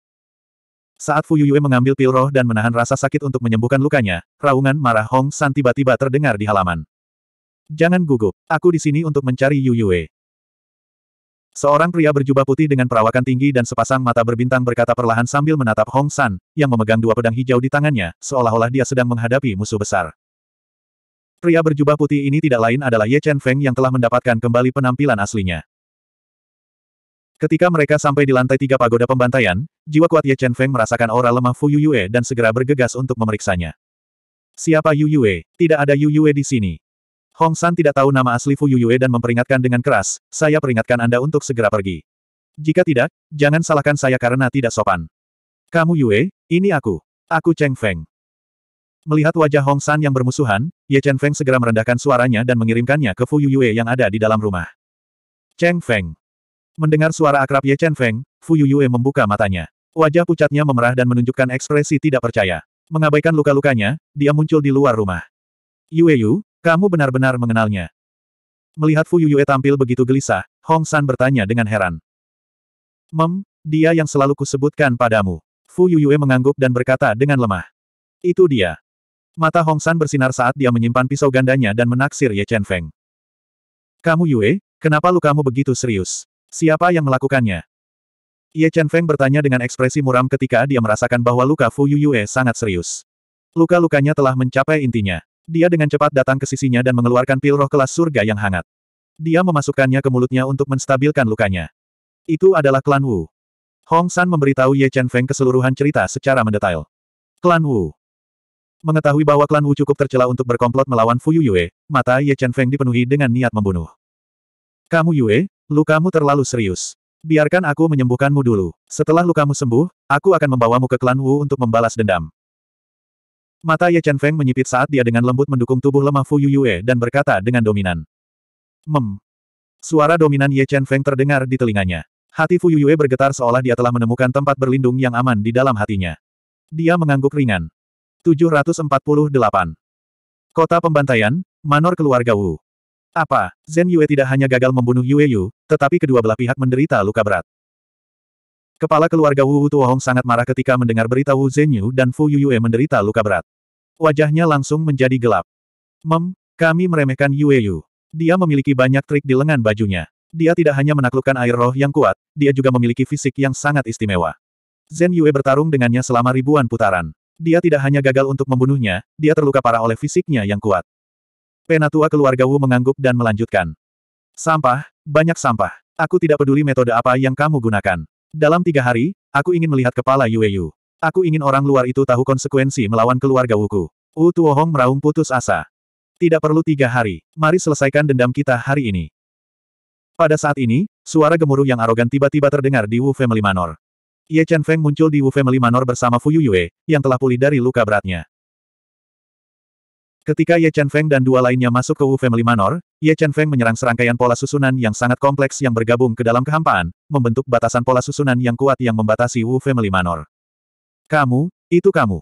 [SPEAKER 1] Saat Fu Yuyue mengambil pil roh dan menahan rasa sakit untuk menyembuhkan lukanya, raungan marah Hong San tiba-tiba terdengar di halaman. Jangan gugup, aku di sini untuk mencari Yu Yue. Seorang pria berjubah putih dengan perawakan tinggi dan sepasang mata berbintang berkata perlahan sambil menatap Hong San, yang memegang dua pedang hijau di tangannya, seolah-olah dia sedang menghadapi musuh besar. Pria berjubah putih ini tidak lain adalah Ye Chen Feng yang telah mendapatkan kembali penampilan aslinya. Ketika mereka sampai di lantai tiga pagoda pembantaian, jiwa kuat Ye Chen Feng merasakan aura lemah Fu Yu Yue dan segera bergegas untuk memeriksanya. Siapa Yu Yue? Tidak ada Yu Yue di sini. Hong San tidak tahu nama asli Fu Yuyue dan memperingatkan dengan keras, saya peringatkan Anda untuk segera pergi. Jika tidak, jangan salahkan saya karena tidak sopan. Kamu Yue, ini aku. Aku Cheng Feng. Melihat wajah Hong San yang bermusuhan, Ye Chen Feng segera merendahkan suaranya dan mengirimkannya ke Fu Yuyue yang ada di dalam rumah. Cheng Feng. Mendengar suara akrab Ye Chen Feng, Fu Yuyue membuka matanya. Wajah pucatnya memerah dan menunjukkan ekspresi tidak percaya. Mengabaikan luka-lukanya, dia muncul di luar rumah. Yue Yu, kamu benar-benar mengenalnya. Melihat Fu Yuyue tampil begitu gelisah, Hong San bertanya dengan heran. Mem, dia yang selalu kusebutkan padamu. Fu Yuyue mengangguk dan berkata dengan lemah. Itu dia. Mata Hong San bersinar saat dia menyimpan pisau gandanya dan menaksir Ye Chen Feng. Kamu Yue, kenapa lu kamu begitu serius? Siapa yang melakukannya? Ye Chen Feng bertanya dengan ekspresi muram ketika dia merasakan bahwa luka Fu Yuyue sangat serius. Luka-lukanya telah mencapai intinya. Dia dengan cepat datang ke sisinya dan mengeluarkan pil roh kelas surga yang hangat. Dia memasukkannya ke mulutnya untuk menstabilkan lukanya. Itu adalah klan Wu. Hong San memberitahu Ye Chen Feng keseluruhan cerita secara mendetail. Klan Wu. Mengetahui bahwa klan Wu cukup tercela untuk berkomplot melawan Fu Yue, mata Ye Chen Feng dipenuhi dengan niat membunuh. Kamu Yue, lukamu terlalu serius. Biarkan aku menyembuhkanmu dulu. Setelah lukamu sembuh, aku akan membawamu ke klan Wu untuk membalas dendam. Mata Ye Chen Feng menyipit saat dia dengan lembut mendukung tubuh lemah Fu Yu Yue dan berkata dengan dominan. Mem. Suara dominan Ye Chen Feng terdengar di telinganya. Hati Fu Yu Yue bergetar seolah dia telah menemukan tempat berlindung yang aman di dalam hatinya. Dia mengangguk ringan. 748. Kota Pembantaian, Manor Keluarga Wu. Apa, Zhen Yue tidak hanya gagal membunuh Yue Yu, tetapi kedua belah pihak menderita luka berat. Kepala keluarga Wu Tuohong sangat marah ketika mendengar berita Wu Zhenyu dan Fu Yuyue menderita luka berat. Wajahnya langsung menjadi gelap. Mem, kami meremehkan Yue Dia memiliki banyak trik di lengan bajunya. Dia tidak hanya menaklukkan air roh yang kuat, dia juga memiliki fisik yang sangat istimewa. Zen Yue bertarung dengannya selama ribuan putaran. Dia tidak hanya gagal untuk membunuhnya, dia terluka parah oleh fisiknya yang kuat. Penatua keluarga Wu mengangguk dan melanjutkan. Sampah, banyak sampah. Aku tidak peduli metode apa yang kamu gunakan. Dalam tiga hari, aku ingin melihat kepala Yue Yu. Aku ingin orang luar itu tahu konsekuensi melawan keluarga Wuku. Wu Tuohong meraung putus asa. Tidak perlu tiga hari, mari selesaikan dendam kita hari ini. Pada saat ini, suara gemuruh yang arogan tiba-tiba terdengar di Wu Family Manor. Ye Chen Feng muncul di Wu Family Manor bersama Fu Yue, yang telah pulih dari luka beratnya. Ketika Ye Chen Feng dan dua lainnya masuk ke Wu Family Manor, Ye Chen Feng menyerang serangkaian pola susunan yang sangat kompleks yang bergabung ke dalam kehampaan, membentuk batasan pola susunan yang kuat yang membatasi Wu Family Manor. Kamu, itu kamu.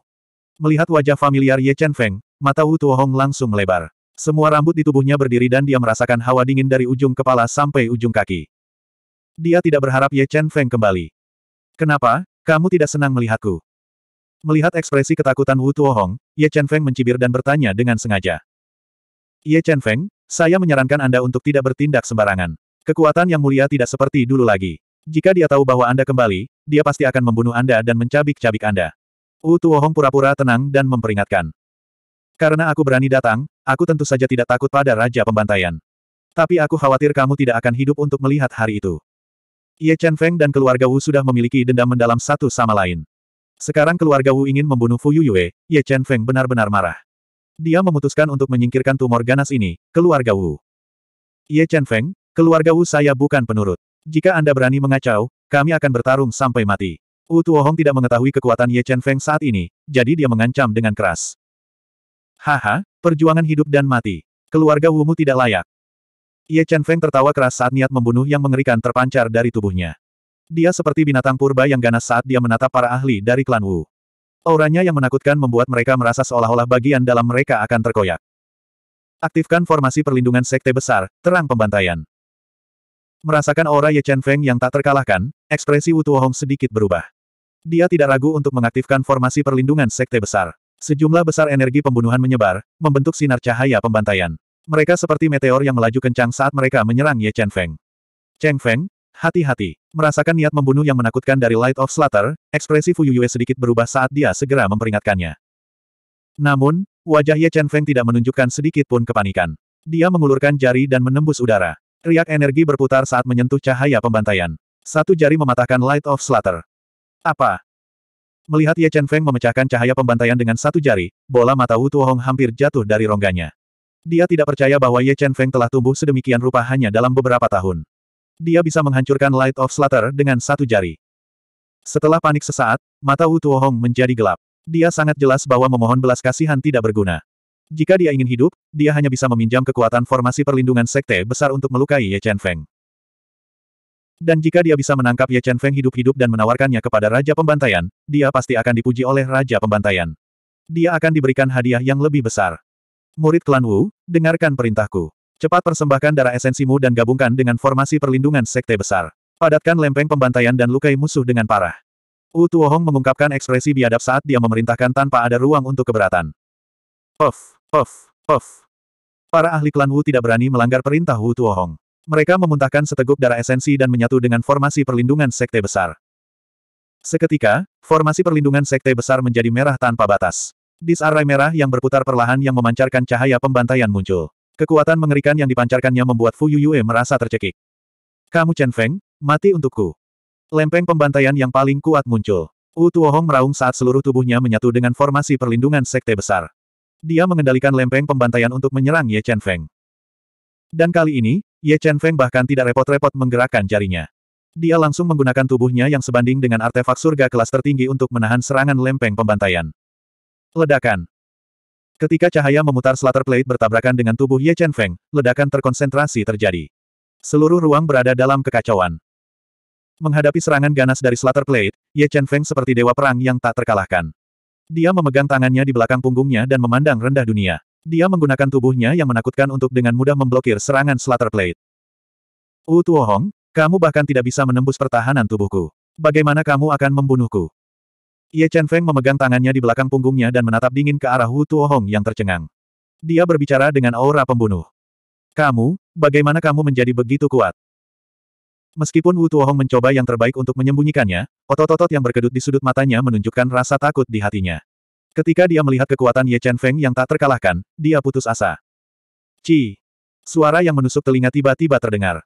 [SPEAKER 1] Melihat wajah familiar Ye Chen Feng, mata Wu Tuohong langsung melebar. Semua rambut di tubuhnya berdiri dan dia merasakan hawa dingin dari ujung kepala sampai ujung kaki. Dia tidak berharap Ye Chen Feng kembali. Kenapa, kamu tidak senang melihatku? Melihat ekspresi ketakutan Wu Tuohong, Ye Chen Feng mencibir dan bertanya dengan sengaja. Ye Chen Feng, saya menyarankan Anda untuk tidak bertindak sembarangan. Kekuatan yang mulia tidak seperti dulu lagi. Jika dia tahu bahwa Anda kembali, dia pasti akan membunuh Anda dan mencabik-cabik Anda. Wu Tuohong pura-pura tenang dan memperingatkan. Karena aku berani datang, aku tentu saja tidak takut pada Raja Pembantaian. Tapi aku khawatir kamu tidak akan hidup untuk melihat hari itu. Ye Chen Feng dan keluarga Wu sudah memiliki dendam mendalam satu sama lain. Sekarang keluarga Wu ingin membunuh Fu Yuyue, Ye Chen Feng benar-benar marah. Dia memutuskan untuk menyingkirkan tumor ganas ini, keluarga Wu. Ye Chen Feng, keluarga Wu saya bukan penurut. Jika Anda berani mengacau, kami akan bertarung sampai mati. Wu Tuohong tidak mengetahui kekuatan Ye Chen Feng saat ini, jadi dia mengancam dengan keras. Haha, perjuangan hidup dan mati. Keluarga Wumu tidak layak. Ye Chen Feng tertawa keras saat niat membunuh yang mengerikan terpancar dari tubuhnya. Dia seperti binatang purba yang ganas saat dia menatap para ahli dari klan Wu. Auranya yang menakutkan membuat mereka merasa seolah-olah bagian dalam mereka akan terkoyak. Aktifkan formasi perlindungan sekte besar, terang pembantaian. Merasakan aura Ye Chen Feng yang tak terkalahkan, ekspresi Wu Tuohong sedikit berubah. Dia tidak ragu untuk mengaktifkan formasi perlindungan sekte besar. Sejumlah besar energi pembunuhan menyebar, membentuk sinar cahaya pembantaian. Mereka seperti meteor yang melaju kencang saat mereka menyerang Ye Chen Feng. Cheng Feng, Hati-hati. Merasakan niat membunuh yang menakutkan dari Light of Slaughter, ekspresi Fu Yue sedikit berubah saat dia segera memperingatkannya. Namun, wajah Ye Chen Feng tidak menunjukkan sedikit pun kepanikan. Dia mengulurkan jari dan menembus udara. Riak energi berputar saat menyentuh cahaya pembantaian. Satu jari mematahkan Light of Slaughter. Apa? Melihat Ye Chen Feng memecahkan cahaya pembantaian dengan satu jari, bola mata Wu Tuohong hampir jatuh dari rongganya. Dia tidak percaya bahwa Ye Chen Feng telah tumbuh sedemikian rupa hanya dalam beberapa tahun. Dia bisa menghancurkan Light of Slaughter dengan satu jari. Setelah panik sesaat, mata Wu Tuohong menjadi gelap. Dia sangat jelas bahwa memohon belas kasihan tidak berguna. Jika dia ingin hidup, dia hanya bisa meminjam kekuatan formasi perlindungan sekte besar untuk melukai Ye Chen Feng. Dan jika dia bisa menangkap Ye Chen Feng hidup-hidup dan menawarkannya kepada Raja Pembantaian, dia pasti akan dipuji oleh Raja Pembantaian. Dia akan diberikan hadiah yang lebih besar. Murid klan Wu, dengarkan perintahku. Cepat persembahkan darah esensimu dan gabungkan dengan formasi perlindungan sekte besar. Padatkan lempeng pembantaian dan lukai musuh dengan parah. Wu Tuohong mengungkapkan ekspresi biadab saat dia memerintahkan tanpa ada ruang untuk keberatan. Of, of, of. Para ahli klan Wu tidak berani melanggar perintah Wu Tuohong. Mereka memuntahkan seteguk darah esensi dan menyatu dengan formasi perlindungan sekte besar. Seketika, formasi perlindungan sekte besar menjadi merah tanpa batas. Disarai merah yang berputar perlahan yang memancarkan cahaya pembantaian muncul. Kekuatan mengerikan yang dipancarkannya membuat Fu Yuyue merasa tercekik. Kamu Chen Feng, mati untukku. Lempeng pembantaian yang paling kuat muncul. Wu Tuohong meraung saat seluruh tubuhnya menyatu dengan formasi perlindungan sekte besar. Dia mengendalikan lempeng pembantaian untuk menyerang Ye Chen Feng. Dan kali ini, Ye Chen Feng bahkan tidak repot-repot menggerakkan jarinya. Dia langsung menggunakan tubuhnya yang sebanding dengan artefak surga kelas tertinggi untuk menahan serangan lempeng pembantaian. Ledakan. Ketika cahaya memutar slater plate bertabrakan dengan tubuh Ye Chen Feng, ledakan terkonsentrasi terjadi. Seluruh ruang berada dalam kekacauan. Menghadapi serangan ganas dari slater plate, Ye Chen Feng seperti dewa perang yang tak terkalahkan. Dia memegang tangannya di belakang punggungnya dan memandang rendah dunia. Dia menggunakan tubuhnya yang menakutkan untuk dengan mudah memblokir serangan slater plate. Wu Tuohong, kamu bahkan tidak bisa menembus pertahanan tubuhku. Bagaimana kamu akan membunuhku? Ye Chen Feng memegang tangannya di belakang punggungnya dan menatap dingin ke arah Hu Tuohong yang tercengang. Dia berbicara dengan aura pembunuh. Kamu, bagaimana kamu menjadi begitu kuat? Meskipun Wu Tuohong mencoba yang terbaik untuk menyembunyikannya, otot-otot yang berkedut di sudut matanya menunjukkan rasa takut di hatinya. Ketika dia melihat kekuatan Ye Chen Feng yang tak terkalahkan, dia putus asa. Ci! Suara yang menusuk telinga tiba-tiba terdengar.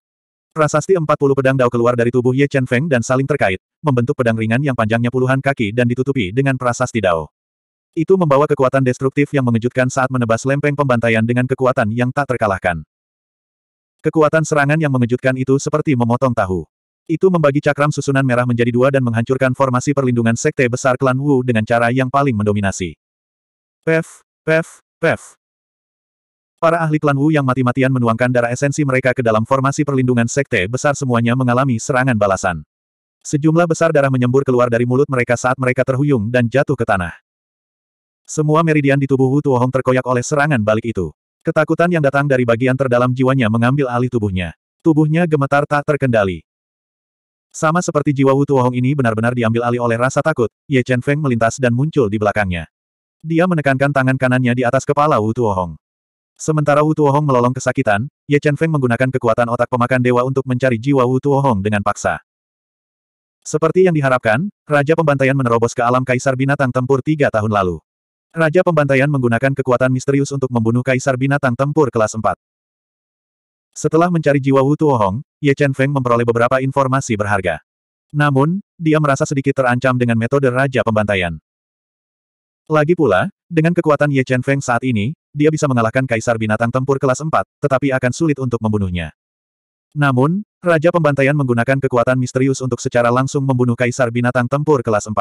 [SPEAKER 1] Prasasti empat puluh pedang dao keluar dari tubuh Ye Chen Feng dan saling terkait, membentuk pedang ringan yang panjangnya puluhan kaki dan ditutupi dengan prasasti dao. Itu membawa kekuatan destruktif yang mengejutkan saat menebas lempeng pembantaian dengan kekuatan yang tak terkalahkan. Kekuatan serangan yang mengejutkan itu seperti memotong tahu. Itu membagi cakram susunan merah menjadi dua dan menghancurkan formasi perlindungan sekte besar klan Wu dengan cara yang paling mendominasi. Pef, pef, pef. Para ahli klan Wu yang mati-matian menuangkan darah esensi mereka ke dalam formasi perlindungan sekte besar semuanya mengalami serangan balasan. Sejumlah besar darah menyembur keluar dari mulut mereka saat mereka terhuyung dan jatuh ke tanah. Semua meridian di tubuh Wu Tuohong terkoyak oleh serangan balik itu. Ketakutan yang datang dari bagian terdalam jiwanya mengambil alih tubuhnya. Tubuhnya gemetar tak terkendali. Sama seperti jiwa Wu Tuohong ini benar-benar diambil alih oleh rasa takut, Ye Chen Feng melintas dan muncul di belakangnya. Dia menekankan tangan kanannya di atas kepala Wu Tuohong. Sementara Wu Tuohong melolong kesakitan, Ye Chen Feng menggunakan kekuatan otak pemakan dewa untuk mencari jiwa Wu Tuohong dengan paksa. Seperti yang diharapkan, Raja Pembantaian menerobos ke alam Kaisar Binatang Tempur tiga tahun lalu. Raja Pembantaian menggunakan kekuatan misterius untuk membunuh Kaisar Binatang Tempur kelas 4. Setelah mencari jiwa Wu Tuohong, Ye Chen Feng memperoleh beberapa informasi berharga. Namun, dia merasa sedikit terancam dengan metode Raja Pembantaian. Lagi pula, dengan kekuatan Ye Chen Feng saat ini, dia bisa mengalahkan kaisar binatang tempur kelas 4, tetapi akan sulit untuk membunuhnya. Namun, Raja Pembantaian menggunakan kekuatan misterius untuk secara langsung membunuh kaisar binatang tempur kelas 4.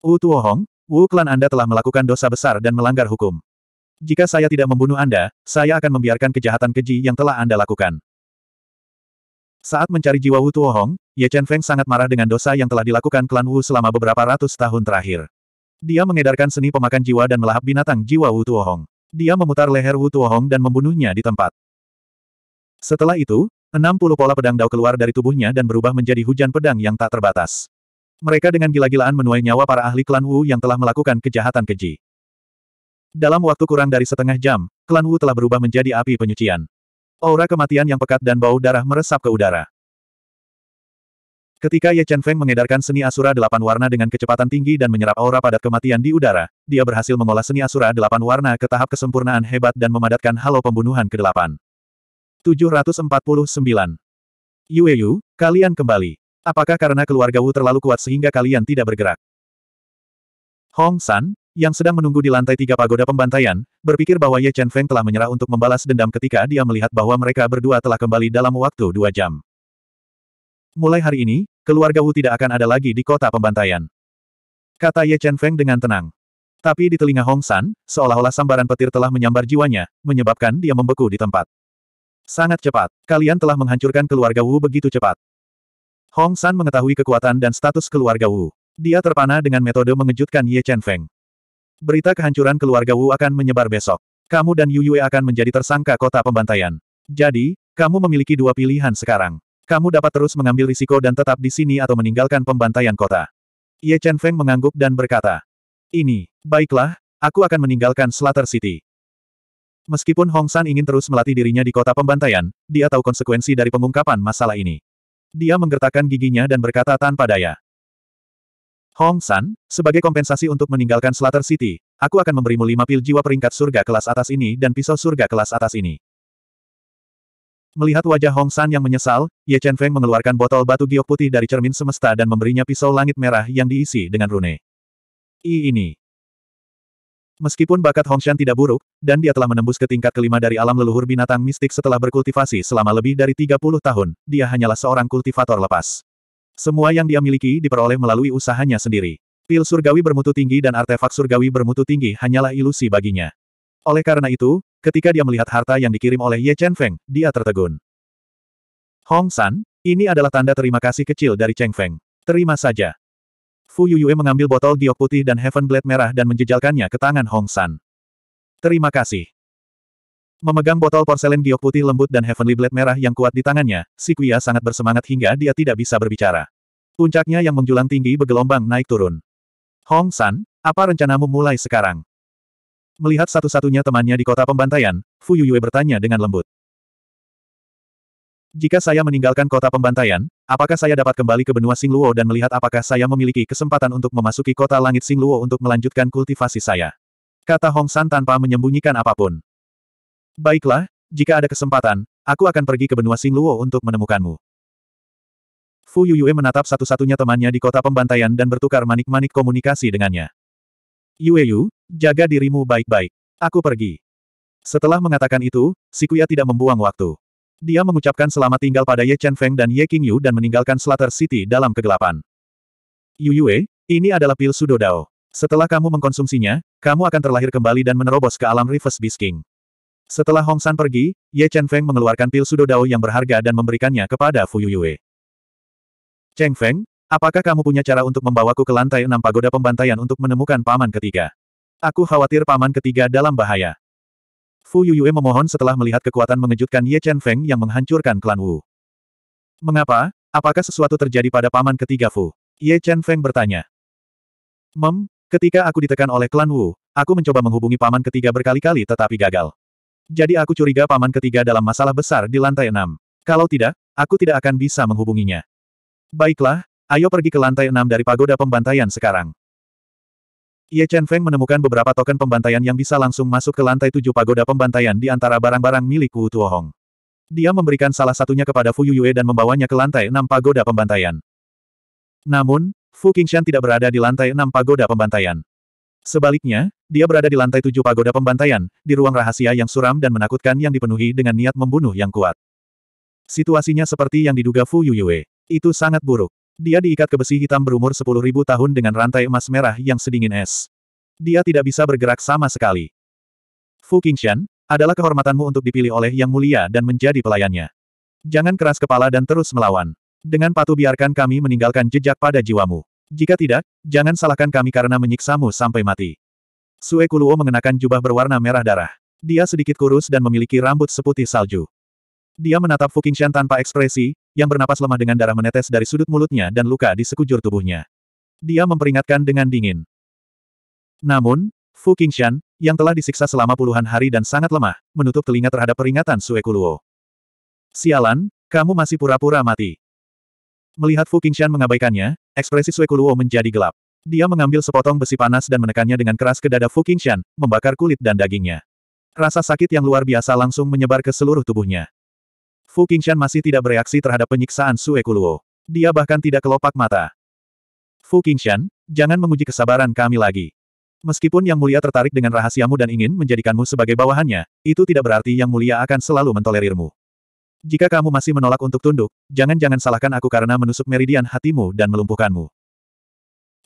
[SPEAKER 1] Wu Tuohong, Wu klan Anda telah melakukan dosa besar dan melanggar hukum. Jika saya tidak membunuh Anda, saya akan membiarkan kejahatan keji yang telah Anda lakukan. Saat mencari jiwa Wu Tuohong, Ye Chen Feng sangat marah dengan dosa yang telah dilakukan klan Wu selama beberapa ratus tahun terakhir. Dia mengedarkan seni pemakan jiwa dan melahap binatang jiwa Wu Tuohong. Dia memutar leher Wu Tuohong dan membunuhnya di tempat. Setelah itu, 60 pola pedang dao keluar dari tubuhnya dan berubah menjadi hujan pedang yang tak terbatas. Mereka dengan gila-gilaan menuai nyawa para ahli klan Wu yang telah melakukan kejahatan keji. Dalam waktu kurang dari setengah jam, klan Wu telah berubah menjadi api penyucian. Aura kematian yang pekat dan bau darah meresap ke udara. Ketika Ye Chen Feng mengedarkan seni asura delapan warna dengan kecepatan tinggi dan menyerap aura padat kematian di udara, dia berhasil mengolah seni asura delapan warna ke tahap kesempurnaan hebat dan memadatkan halo pembunuhan ke-8. 749. Yu, kalian kembali. Apakah karena keluarga Wu terlalu kuat sehingga kalian tidak bergerak? Hong San, yang sedang menunggu di lantai tiga pagoda pembantaian, berpikir bahwa Ye Chen Feng telah menyerah untuk membalas dendam ketika dia melihat bahwa mereka berdua telah kembali dalam waktu dua jam. Mulai hari ini, keluarga Wu tidak akan ada lagi di kota pembantaian. Kata Ye Chen Feng dengan tenang. Tapi di telinga Hong San, seolah-olah sambaran petir telah menyambar jiwanya, menyebabkan dia membeku di tempat. Sangat cepat, kalian telah menghancurkan keluarga Wu begitu cepat. Hong San mengetahui kekuatan dan status keluarga Wu. Dia terpana dengan metode mengejutkan Ye Chen Feng. Berita kehancuran keluarga Wu akan menyebar besok. Kamu dan Yu Yue akan menjadi tersangka kota pembantaian. Jadi, kamu memiliki dua pilihan sekarang. Kamu dapat terus mengambil risiko dan tetap di sini atau meninggalkan pembantaian kota. Ye Chen Feng mengangguk dan berkata, Ini, baiklah, aku akan meninggalkan Slater City. Meskipun Hong San ingin terus melatih dirinya di kota pembantaian, dia tahu konsekuensi dari pengungkapan masalah ini. Dia menggertakkan giginya dan berkata tanpa daya. Hong San, sebagai kompensasi untuk meninggalkan Slater City, aku akan memberimu lima pil jiwa peringkat surga kelas atas ini dan pisau surga kelas atas ini. Melihat wajah Hong San yang menyesal, Ye Chen Feng mengeluarkan botol batu giok putih dari cermin semesta dan memberinya pisau langit merah yang diisi dengan rune. I ini. Meskipun bakat Hong Shan tidak buruk, dan dia telah menembus ke tingkat kelima dari alam leluhur binatang mistik setelah berkultivasi selama lebih dari 30 tahun, dia hanyalah seorang kultivator lepas. Semua yang dia miliki diperoleh melalui usahanya sendiri. Pil surgawi bermutu tinggi dan artefak surgawi bermutu tinggi hanyalah ilusi baginya. Oleh karena itu, ketika dia melihat harta yang dikirim oleh Ye Chen Feng, dia tertegun. Hong San, ini adalah tanda terima kasih kecil dari Cheng Feng. Terima saja. Fu Yuyue mengambil botol giok putih dan Heaven Blade merah dan menjejalkannya ke tangan Hong San. Terima kasih. Memegang botol porselen giok putih lembut dan Heavenly Blade merah yang kuat di tangannya, si Kuya sangat bersemangat hingga dia tidak bisa berbicara. Puncaknya yang menjulang tinggi bergelombang naik turun. Hong San, apa rencanamu mulai sekarang? Melihat satu-satunya temannya di kota pembantaian, Fu Yuyue bertanya dengan lembut. Jika saya meninggalkan kota pembantaian, apakah saya dapat kembali ke benua Singluo dan melihat apakah saya memiliki kesempatan untuk memasuki kota langit Singluo untuk melanjutkan kultivasi saya? Kata Hong San tanpa menyembunyikan apapun. Baiklah, jika ada kesempatan, aku akan pergi ke benua Singluo untuk menemukanmu. Fu Yuyue menatap satu-satunya temannya di kota pembantaian dan bertukar manik-manik komunikasi dengannya. Yueyu, jaga dirimu baik-baik. Aku pergi. Setelah mengatakan itu, si Kuya tidak membuang waktu. Dia mengucapkan selamat tinggal pada Ye Chen Feng dan Ye King Yu dan meninggalkan Slater City dalam kegelapan. Yu Yue, ini adalah pil Sudo Dao. Setelah kamu mengkonsumsinya, kamu akan terlahir kembali dan menerobos ke alam Rivers Beast King. Setelah Hong San pergi, Ye Chen Feng mengeluarkan pil Sudo Dao yang berharga dan memberikannya kepada Fu Yue Cheng Feng, Apakah kamu punya cara untuk membawaku ke lantai enam pagoda pembantaian untuk menemukan paman ketiga? Aku khawatir paman ketiga dalam bahaya. Fu Yuyue memohon setelah melihat kekuatan mengejutkan Ye Chen Feng yang menghancurkan klan Wu. Mengapa? Apakah sesuatu terjadi pada paman ketiga Fu? Ye Chen Feng bertanya. Mem, ketika aku ditekan oleh klan Wu, aku mencoba menghubungi paman ketiga berkali-kali tetapi gagal. Jadi aku curiga paman ketiga dalam masalah besar di lantai enam. Kalau tidak, aku tidak akan bisa menghubunginya. Baiklah, Ayo pergi ke lantai enam dari pagoda pembantaian sekarang. Ye Chen Feng menemukan beberapa token pembantaian yang bisa langsung masuk ke lantai tujuh pagoda pembantaian di antara barang-barang milik Wu Tuohong. Dia memberikan salah satunya kepada Fu Yue dan membawanya ke lantai enam pagoda pembantaian. Namun, Fu Qingshan tidak berada di lantai enam pagoda pembantaian. Sebaliknya, dia berada di lantai tujuh pagoda pembantaian, di ruang rahasia yang suram dan menakutkan yang dipenuhi dengan niat membunuh yang kuat. Situasinya seperti yang diduga Fu Yue. Itu sangat buruk. Dia diikat ke besi hitam berumur 10.000 tahun dengan rantai emas merah yang sedingin es. Dia tidak bisa bergerak sama sekali. Fu Qingshan, adalah kehormatanmu untuk dipilih oleh Yang Mulia dan menjadi pelayannya. Jangan keras kepala dan terus melawan. Dengan patuh biarkan kami meninggalkan jejak pada jiwamu. Jika tidak, jangan salahkan kami karena menyiksamu sampai mati. Sue Kuluo mengenakan jubah berwarna merah darah. Dia sedikit kurus dan memiliki rambut seputih salju. Dia menatap Fu Qingshan tanpa ekspresi, yang bernapas lemah dengan darah menetes dari sudut mulutnya dan luka di sekujur tubuhnya. Dia memperingatkan dengan dingin. Namun, Fu Qingshan, yang telah disiksa selama puluhan hari dan sangat lemah, menutup telinga terhadap peringatan Sue Kuluo. Sialan, kamu masih pura-pura mati. Melihat Fu Qingshan mengabaikannya, ekspresi Sue Kuluo menjadi gelap. Dia mengambil sepotong besi panas dan menekannya dengan keras ke dada Fu Qingshan, membakar kulit dan dagingnya. Rasa sakit yang luar biasa langsung menyebar ke seluruh tubuhnya. Fu Qingshan masih tidak bereaksi terhadap penyiksaan Sue Kuluo. Dia bahkan tidak kelopak mata. Fu Qingshan, jangan menguji kesabaran kami lagi. Meskipun Yang Mulia tertarik dengan rahasiamu dan ingin menjadikanmu sebagai bawahannya, itu tidak berarti Yang Mulia akan selalu mentolerirmu. Jika kamu masih menolak untuk tunduk, jangan-jangan salahkan aku karena menusuk meridian hatimu dan melumpuhkanmu.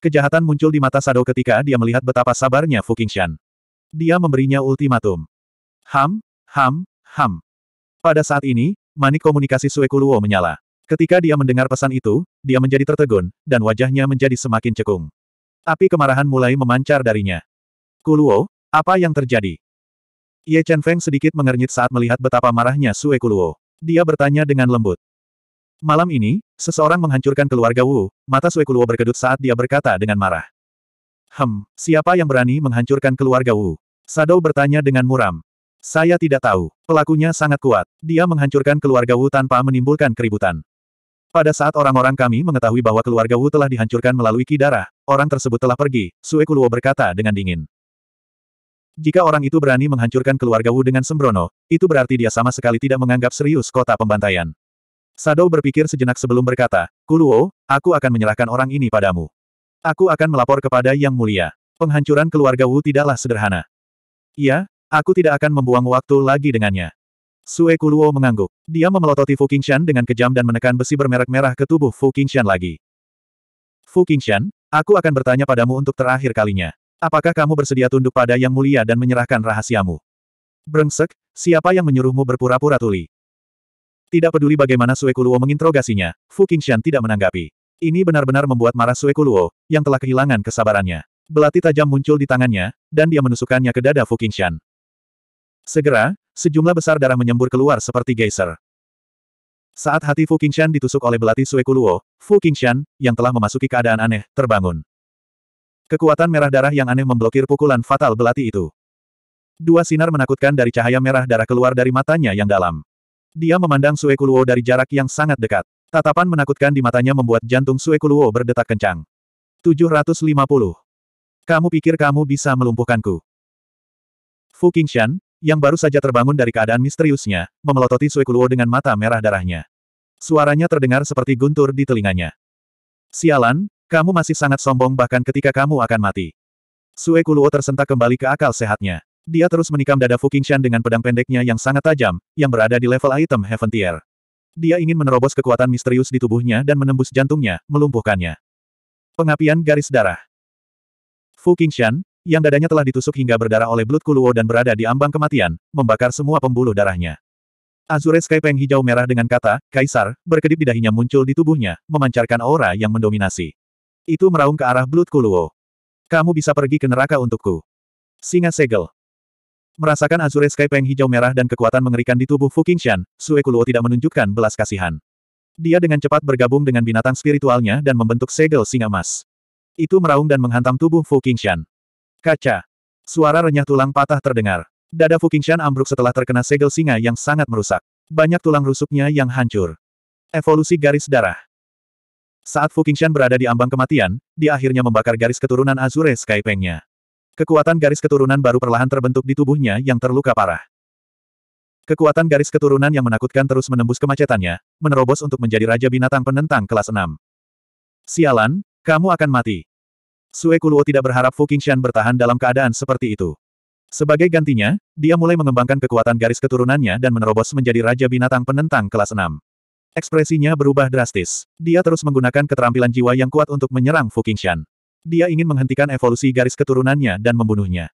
[SPEAKER 1] Kejahatan muncul di mata Sado ketika dia melihat betapa sabarnya Fu Qingshan. Dia memberinya ultimatum. Ham, ham, ham. Pada saat ini, Manik komunikasi Suekuluo menyala. Ketika dia mendengar pesan itu, dia menjadi tertegun, dan wajahnya menjadi semakin cekung. Api kemarahan mulai memancar darinya. Kuluo, apa yang terjadi? Ye Chen Feng sedikit mengernyit saat melihat betapa marahnya Sue Kuluo. Dia bertanya dengan lembut. Malam ini, seseorang menghancurkan keluarga Wu, mata Sue Kuluo berkedut saat dia berkata dengan marah. Hem, siapa yang berani menghancurkan keluarga Wu? Sado bertanya dengan muram. Saya tidak tahu. Pelakunya sangat kuat. Dia menghancurkan keluarga Wu tanpa menimbulkan keributan. Pada saat orang-orang kami mengetahui bahwa keluarga Wu telah dihancurkan melalui ki orang tersebut telah pergi, Sue Kuluo berkata dengan dingin. Jika orang itu berani menghancurkan keluarga Wu dengan sembrono, itu berarti dia sama sekali tidak menganggap serius kota pembantaian. Sado berpikir sejenak sebelum berkata, Kuluo, aku akan menyerahkan orang ini padamu. Aku akan melapor kepada Yang Mulia. Penghancuran keluarga Wu tidaklah sederhana. Iya, Aku tidak akan membuang waktu lagi dengannya. Sue Kuluo mengangguk. Dia memelototi Fu Qingshan dengan kejam dan menekan besi bermerek merah ke tubuh Fu Qingshan lagi. Fu Qingshan, aku akan bertanya padamu untuk terakhir kalinya. Apakah kamu bersedia tunduk pada yang mulia dan menyerahkan rahasiamu? Brengsek, siapa yang menyuruhmu berpura-pura tuli? Tidak peduli bagaimana Sue Kuluo menginterogasinya, Fu Qingshan tidak menanggapi. Ini benar-benar membuat marah Sue Kuluo, yang telah kehilangan kesabarannya. Belati tajam muncul di tangannya, dan dia menusukkannya ke dada Fu Qingshan. Segera, sejumlah besar darah menyembur keluar seperti geyser. Saat hati Fu Qingshan ditusuk oleh belati Suekuluo, Fu Qingshan, yang telah memasuki keadaan aneh, terbangun. Kekuatan merah darah yang aneh memblokir pukulan fatal belati itu. Dua sinar menakutkan dari cahaya merah darah keluar dari matanya yang dalam. Dia memandang Suekuluo dari jarak yang sangat dekat. Tatapan menakutkan di matanya membuat jantung Suekuluo berdetak kencang. 750. Kamu pikir kamu bisa melumpuhkanku? Fu Qingshan, yang baru saja terbangun dari keadaan misteriusnya, memelototi Kuluo dengan mata merah darahnya. Suaranya terdengar seperti guntur di telinganya. Sialan, kamu masih sangat sombong bahkan ketika kamu akan mati. Kuluo tersentak kembali ke akal sehatnya. Dia terus menikam dada Fu Qingshan dengan pedang pendeknya yang sangat tajam, yang berada di level item Heaven Tier. Dia ingin menerobos kekuatan misterius di tubuhnya dan menembus jantungnya, melumpuhkannya. Pengapian garis darah. Fu Qingshan, yang dadanya telah ditusuk hingga berdarah oleh Blood Kuluo dan berada di ambang kematian, membakar semua pembuluh darahnya. Azure Peng hijau merah dengan kata, Kaisar, berkedip di dahinya muncul di tubuhnya, memancarkan aura yang mendominasi. Itu meraung ke arah Blood Kuluo. Kamu bisa pergi ke neraka untukku. Singa Segel. Merasakan Azure Peng hijau merah dan kekuatan mengerikan di tubuh Fu Qingshan, Sue Kuluo tidak menunjukkan belas kasihan. Dia dengan cepat bergabung dengan binatang spiritualnya dan membentuk segel singa emas. Itu meraung dan menghantam tubuh Fu Qingshan. Kaca. Suara renyah tulang patah terdengar. Dada Fukingshan ambruk setelah terkena segel singa yang sangat merusak. Banyak tulang rusuknya yang hancur. Evolusi garis darah. Saat Fukingshan berada di ambang kematian, dia akhirnya membakar garis keturunan Azure Sky Pengnya. Kekuatan garis keturunan baru perlahan terbentuk di tubuhnya yang terluka parah. Kekuatan garis keturunan yang menakutkan terus menembus kemacetannya, menerobos untuk menjadi raja binatang penentang kelas 6. Sialan, kamu akan mati. Sue Kuluo tidak berharap Fu Qingshan bertahan dalam keadaan seperti itu. Sebagai gantinya, dia mulai mengembangkan kekuatan garis keturunannya dan menerobos menjadi Raja Binatang Penentang kelas 6. Ekspresinya berubah drastis. Dia terus menggunakan keterampilan jiwa yang kuat untuk menyerang Fu Qingshan. Dia ingin menghentikan evolusi garis keturunannya dan membunuhnya.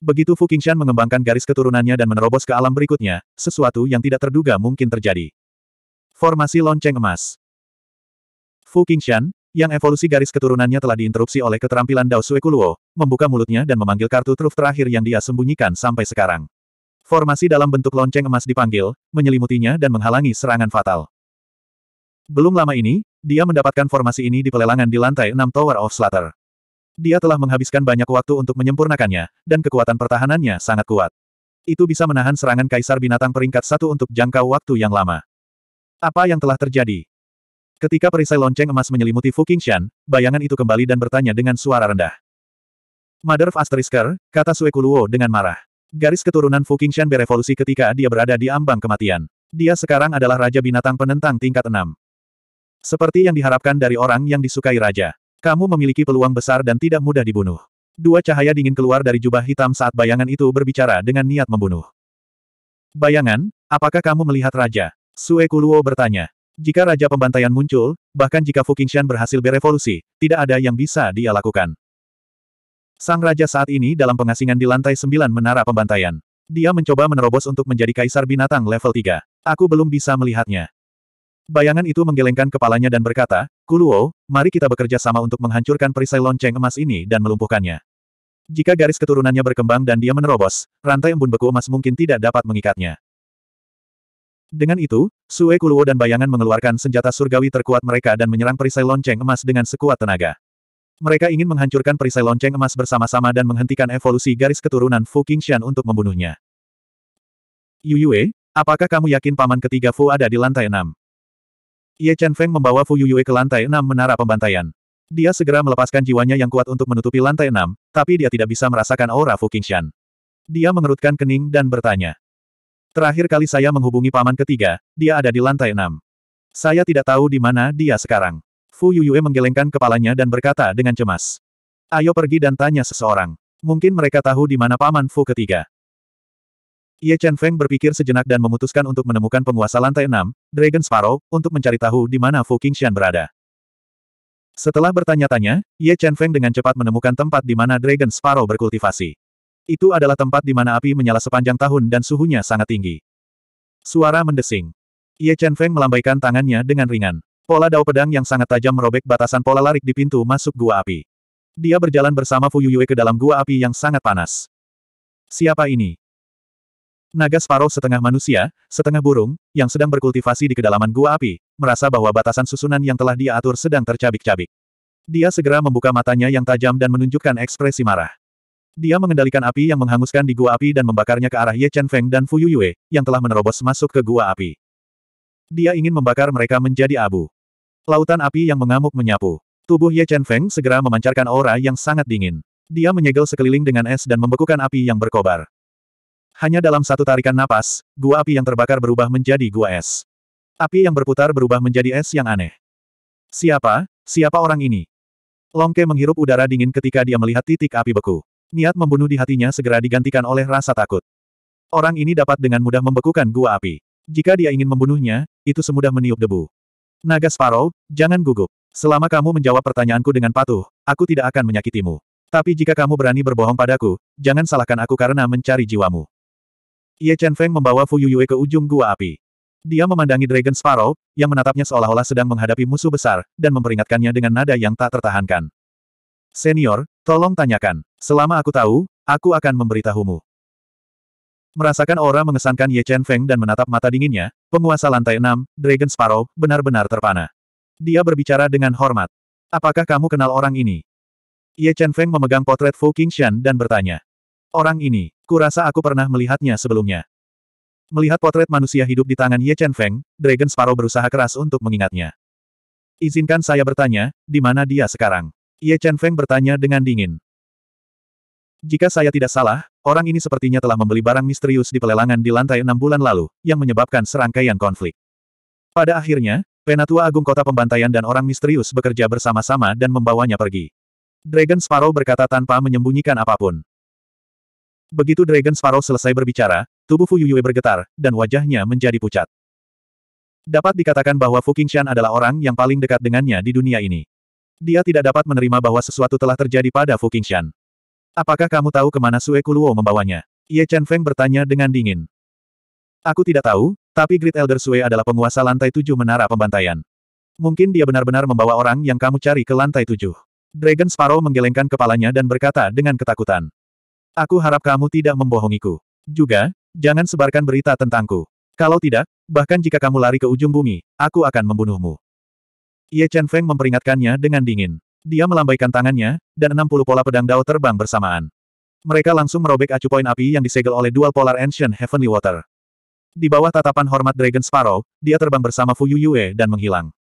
[SPEAKER 1] Begitu Fu Qingshan mengembangkan garis keturunannya dan menerobos ke alam berikutnya, sesuatu yang tidak terduga mungkin terjadi. Formasi lonceng emas. Fu Qingshan, yang evolusi garis keturunannya telah diinterupsi oleh keterampilan Dao Kuluo. membuka mulutnya dan memanggil kartu truf terakhir yang dia sembunyikan sampai sekarang. Formasi dalam bentuk lonceng emas dipanggil, menyelimutinya dan menghalangi serangan fatal. Belum lama ini, dia mendapatkan formasi ini di pelelangan di lantai 6 Tower of Slater. Dia telah menghabiskan banyak waktu untuk menyempurnakannya, dan kekuatan pertahanannya sangat kuat. Itu bisa menahan serangan kaisar binatang peringkat satu untuk jangka waktu yang lama. Apa yang telah terjadi? Ketika perisai lonceng emas menyelimuti Fu Qingshan, bayangan itu kembali dan bertanya dengan suara rendah. Mother of Asterisker, kata Sue Kuluo dengan marah. Garis keturunan Fu Qingshan berevolusi ketika dia berada di ambang kematian. Dia sekarang adalah Raja Binatang Penentang tingkat 6. Seperti yang diharapkan dari orang yang disukai Raja. Kamu memiliki peluang besar dan tidak mudah dibunuh. Dua cahaya dingin keluar dari jubah hitam saat bayangan itu berbicara dengan niat membunuh. Bayangan, apakah kamu melihat Raja? Sue Kuluo bertanya. Jika Raja Pembantaian muncul, bahkan jika Fu Qingshan berhasil berevolusi, tidak ada yang bisa dia lakukan. Sang Raja saat ini dalam pengasingan di lantai sembilan menara pembantaian. Dia mencoba menerobos untuk menjadi Kaisar Binatang level 3. Aku belum bisa melihatnya. Bayangan itu menggelengkan kepalanya dan berkata, Kuluo, mari kita bekerja sama untuk menghancurkan perisai lonceng emas ini dan melumpuhkannya. Jika garis keturunannya berkembang dan dia menerobos, rantai embun beku emas mungkin tidak dapat mengikatnya. Dengan itu, Sue Kuluo dan bayangan mengeluarkan senjata surgawi terkuat mereka dan menyerang perisai lonceng emas dengan sekuat tenaga. Mereka ingin menghancurkan perisai lonceng emas bersama-sama dan menghentikan evolusi garis keturunan Fu Qingshan untuk membunuhnya. Yu Yue, apakah kamu yakin paman ketiga Fu ada di lantai enam? Ye Chen Feng membawa Fu Yu Yue ke lantai enam menara pembantaian. Dia segera melepaskan jiwanya yang kuat untuk menutupi lantai enam, tapi dia tidak bisa merasakan aura Fu Qingshan. Dia mengerutkan kening dan bertanya. Terakhir kali saya menghubungi paman ketiga, dia ada di lantai enam. Saya tidak tahu di mana dia sekarang. Fu Yuyue menggelengkan kepalanya dan berkata dengan cemas. Ayo pergi dan tanya seseorang. Mungkin mereka tahu di mana paman Fu ketiga. Ye Chen Feng berpikir sejenak dan memutuskan untuk menemukan penguasa lantai enam, Dragon Sparrow, untuk mencari tahu di mana Fu Qingshan berada. Setelah bertanya-tanya, Ye Chen Feng dengan cepat menemukan tempat di mana Dragon Sparrow berkultivasi. Itu adalah tempat di mana api menyala sepanjang tahun dan suhunya sangat tinggi. Suara mendesing. Ye Chen Feng melambaikan tangannya dengan ringan. Pola dao pedang yang sangat tajam merobek batasan pola larik di pintu masuk gua api. Dia berjalan bersama Fu Yuyue ke dalam gua api yang sangat panas. Siapa ini? Naga Sparrow setengah manusia, setengah burung, yang sedang berkultivasi di kedalaman gua api, merasa bahwa batasan susunan yang telah dia atur sedang tercabik-cabik. Dia segera membuka matanya yang tajam dan menunjukkan ekspresi marah. Dia mengendalikan api yang menghanguskan di gua api dan membakarnya ke arah Ye Chen Feng dan Fu Yuyue, yang telah menerobos masuk ke gua api. Dia ingin membakar mereka menjadi abu. Lautan api yang mengamuk menyapu. Tubuh Ye Chen Feng segera memancarkan aura yang sangat dingin. Dia menyegel sekeliling dengan es dan membekukan api yang berkobar. Hanya dalam satu tarikan napas, gua api yang terbakar berubah menjadi gua es. Api yang berputar berubah menjadi es yang aneh. Siapa? Siapa orang ini? Longke menghirup udara dingin ketika dia melihat titik api beku niat membunuh di hatinya segera digantikan oleh rasa takut. Orang ini dapat dengan mudah membekukan gua api. Jika dia ingin membunuhnya, itu semudah meniup debu. Naga Sparrow, jangan gugup. Selama kamu menjawab pertanyaanku dengan patuh, aku tidak akan menyakitimu. Tapi jika kamu berani berbohong padaku, jangan salahkan aku karena mencari jiwamu. Ye Chen Feng membawa Fu Yuyue ke ujung gua api. Dia memandangi Dragon Sparrow, yang menatapnya seolah-olah sedang menghadapi musuh besar, dan memperingatkannya dengan nada yang tak tertahankan. Senior, tolong tanyakan. Selama aku tahu, aku akan memberitahumu. Merasakan aura mengesankan Ye Chen Feng dan menatap mata dinginnya, penguasa lantai 6, Dragon Sparrow, benar-benar terpana. Dia berbicara dengan hormat. Apakah kamu kenal orang ini? Ye Chen Feng memegang potret Fu Qingshan dan bertanya. Orang ini, kurasa aku pernah melihatnya sebelumnya. Melihat potret manusia hidup di tangan Ye Chen Feng, Dragon Sparrow berusaha keras untuk mengingatnya. Izinkan saya bertanya, di mana dia sekarang? Ye Chen Feng bertanya dengan dingin. Jika saya tidak salah, orang ini sepertinya telah membeli barang misterius di pelelangan di lantai enam bulan lalu, yang menyebabkan serangkaian konflik. Pada akhirnya, Penatua Agung Kota Pembantaian dan orang misterius bekerja bersama-sama dan membawanya pergi. Dragon Sparrow berkata tanpa menyembunyikan apapun. Begitu Dragon Sparrow selesai berbicara, tubuh Fu Yuyue bergetar, dan wajahnya menjadi pucat. Dapat dikatakan bahwa Fu Qingshan adalah orang yang paling dekat dengannya di dunia ini. Dia tidak dapat menerima bahwa sesuatu telah terjadi pada Fu Qingshan. Apakah kamu tahu kemana Sue Kuluo membawanya? Ye Chen Feng bertanya dengan dingin. Aku tidak tahu, tapi Great Elder Sue adalah penguasa lantai tujuh menara pembantaian. Mungkin dia benar-benar membawa orang yang kamu cari ke lantai tujuh. Dragon Sparrow menggelengkan kepalanya dan berkata dengan ketakutan. Aku harap kamu tidak membohongiku. Juga, jangan sebarkan berita tentangku. Kalau tidak, bahkan jika kamu lari ke ujung bumi, aku akan membunuhmu. Ye Chen Feng memperingatkannya dengan dingin. Dia melambaikan tangannya, dan 60 pola pedang Dao terbang bersamaan. Mereka langsung merobek acu poin api yang disegel oleh Dual Polar Ancient Heavenly Water. Di bawah tatapan hormat Dragon Sparrow, dia terbang bersama Fu Yuyue dan menghilang.